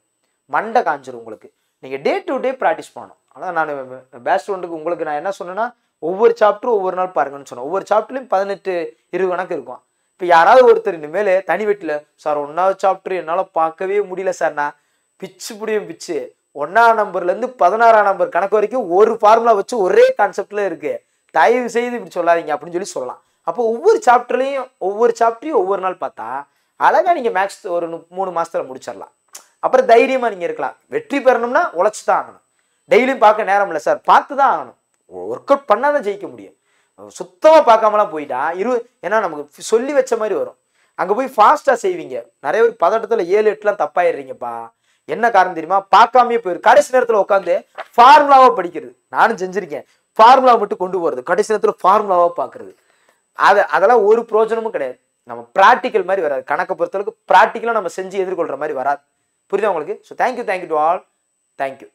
[SPEAKER 1] மண்டை காஞ்சிடும் உங்களுக்கு நீங்கள் டே டு டே ப்ராக்டிஸ் பண்ணணும் ஆனால் நான் பேஸ்ட் ஸ்டூடெண்ட்டுக்கு உங்களுக்கு நான் என்ன சொன்னேன்னா ஒவ்வொரு சாப்டரும் ஒவ்வொரு நாள் பாருங்கன்னு சொன்னேன் ஒவ்வொரு சாப்டர்லையும் பதினெட்டு இருபது கணக்கு இருக்கும் இப்போ யாராவது ஒருத்தர் இனிமேல் தனி வெட்டில சார் ஒன்றாவது சாப்டர் என்னால் பார்க்கவே முடியல சார் நான் பிச்சு புடியும் பிச்சு ஒன்றாம் நம்பர்லேருந்து பதினாறாம் நம்பர் கணக்கு வரைக்கும் ஒரு ஃபார்முலா வச்சு ஒரே கான்செப்டில் இருக்குது தயவு செய்து இப்படி சொல்லாதீங்க அப்படின்னு சொல்லி சொல்லலாம் அப்போ ஒவ்வொரு சாப்டர்லையும் ஒவ்வொரு சாப்டரையும் ஒவ்வொரு நாள் பார்த்தா அழகாக நீங்கள் மேக்ஸ் ஒரு மூணு மாதத்தில் முடிச்சிடலாம் அப்புறம் தைரியமாக நீங்கள் இருக்கலாம் வெற்றி பெறணும்னா உழைச்சி தான் ஆகணும் டெய்லியும் பார்க்க நேரம் இல்லை சார் பார்த்து தான் ஆகணும் ஒர்க் அவுட் பண்ணால் தான் ஜெயிக்க முடியும் சுத்தமாக பார்க்காமலாம் போயிட்டா இரு ஏன்னா நமக்கு சொல்லி வச்ச மாதிரி வரும் அங்கே போய் ஃபாஸ்ட்டாக செய்வீங்க நிறைய பேர் பதட்டத்தில் ஏழு எட்டுலாம் தப்பாயிடுறீங்கப்பா என்ன காரணம் தெரியுமா பார்க்காமே போயிரு கடைசி நேரத்தில் உட்காந்து ஃபார்முலாவாக படிக்கிறது நானும் செஞ்சுருக்கேன் ஃபார்முலா மட்டும் கொண்டு போகிறது கடைசி நேரத்தில் ஃபார்முலாவாக பார்க்குறது அது அதெல்லாம் ஒரு பிரோஜனமும் கிடையாது நம்ம ப்ராக்டிக்கல் மாதிரி வராது கணக்கை பொறுத்தளவுக்கு ப்ராக்டிக்கலாக நம்ம செஞ்சு எதிர்கொள்கிற மாதிரி வராது புரியுதா உங்களுக்கு so thank you thank you to all thank you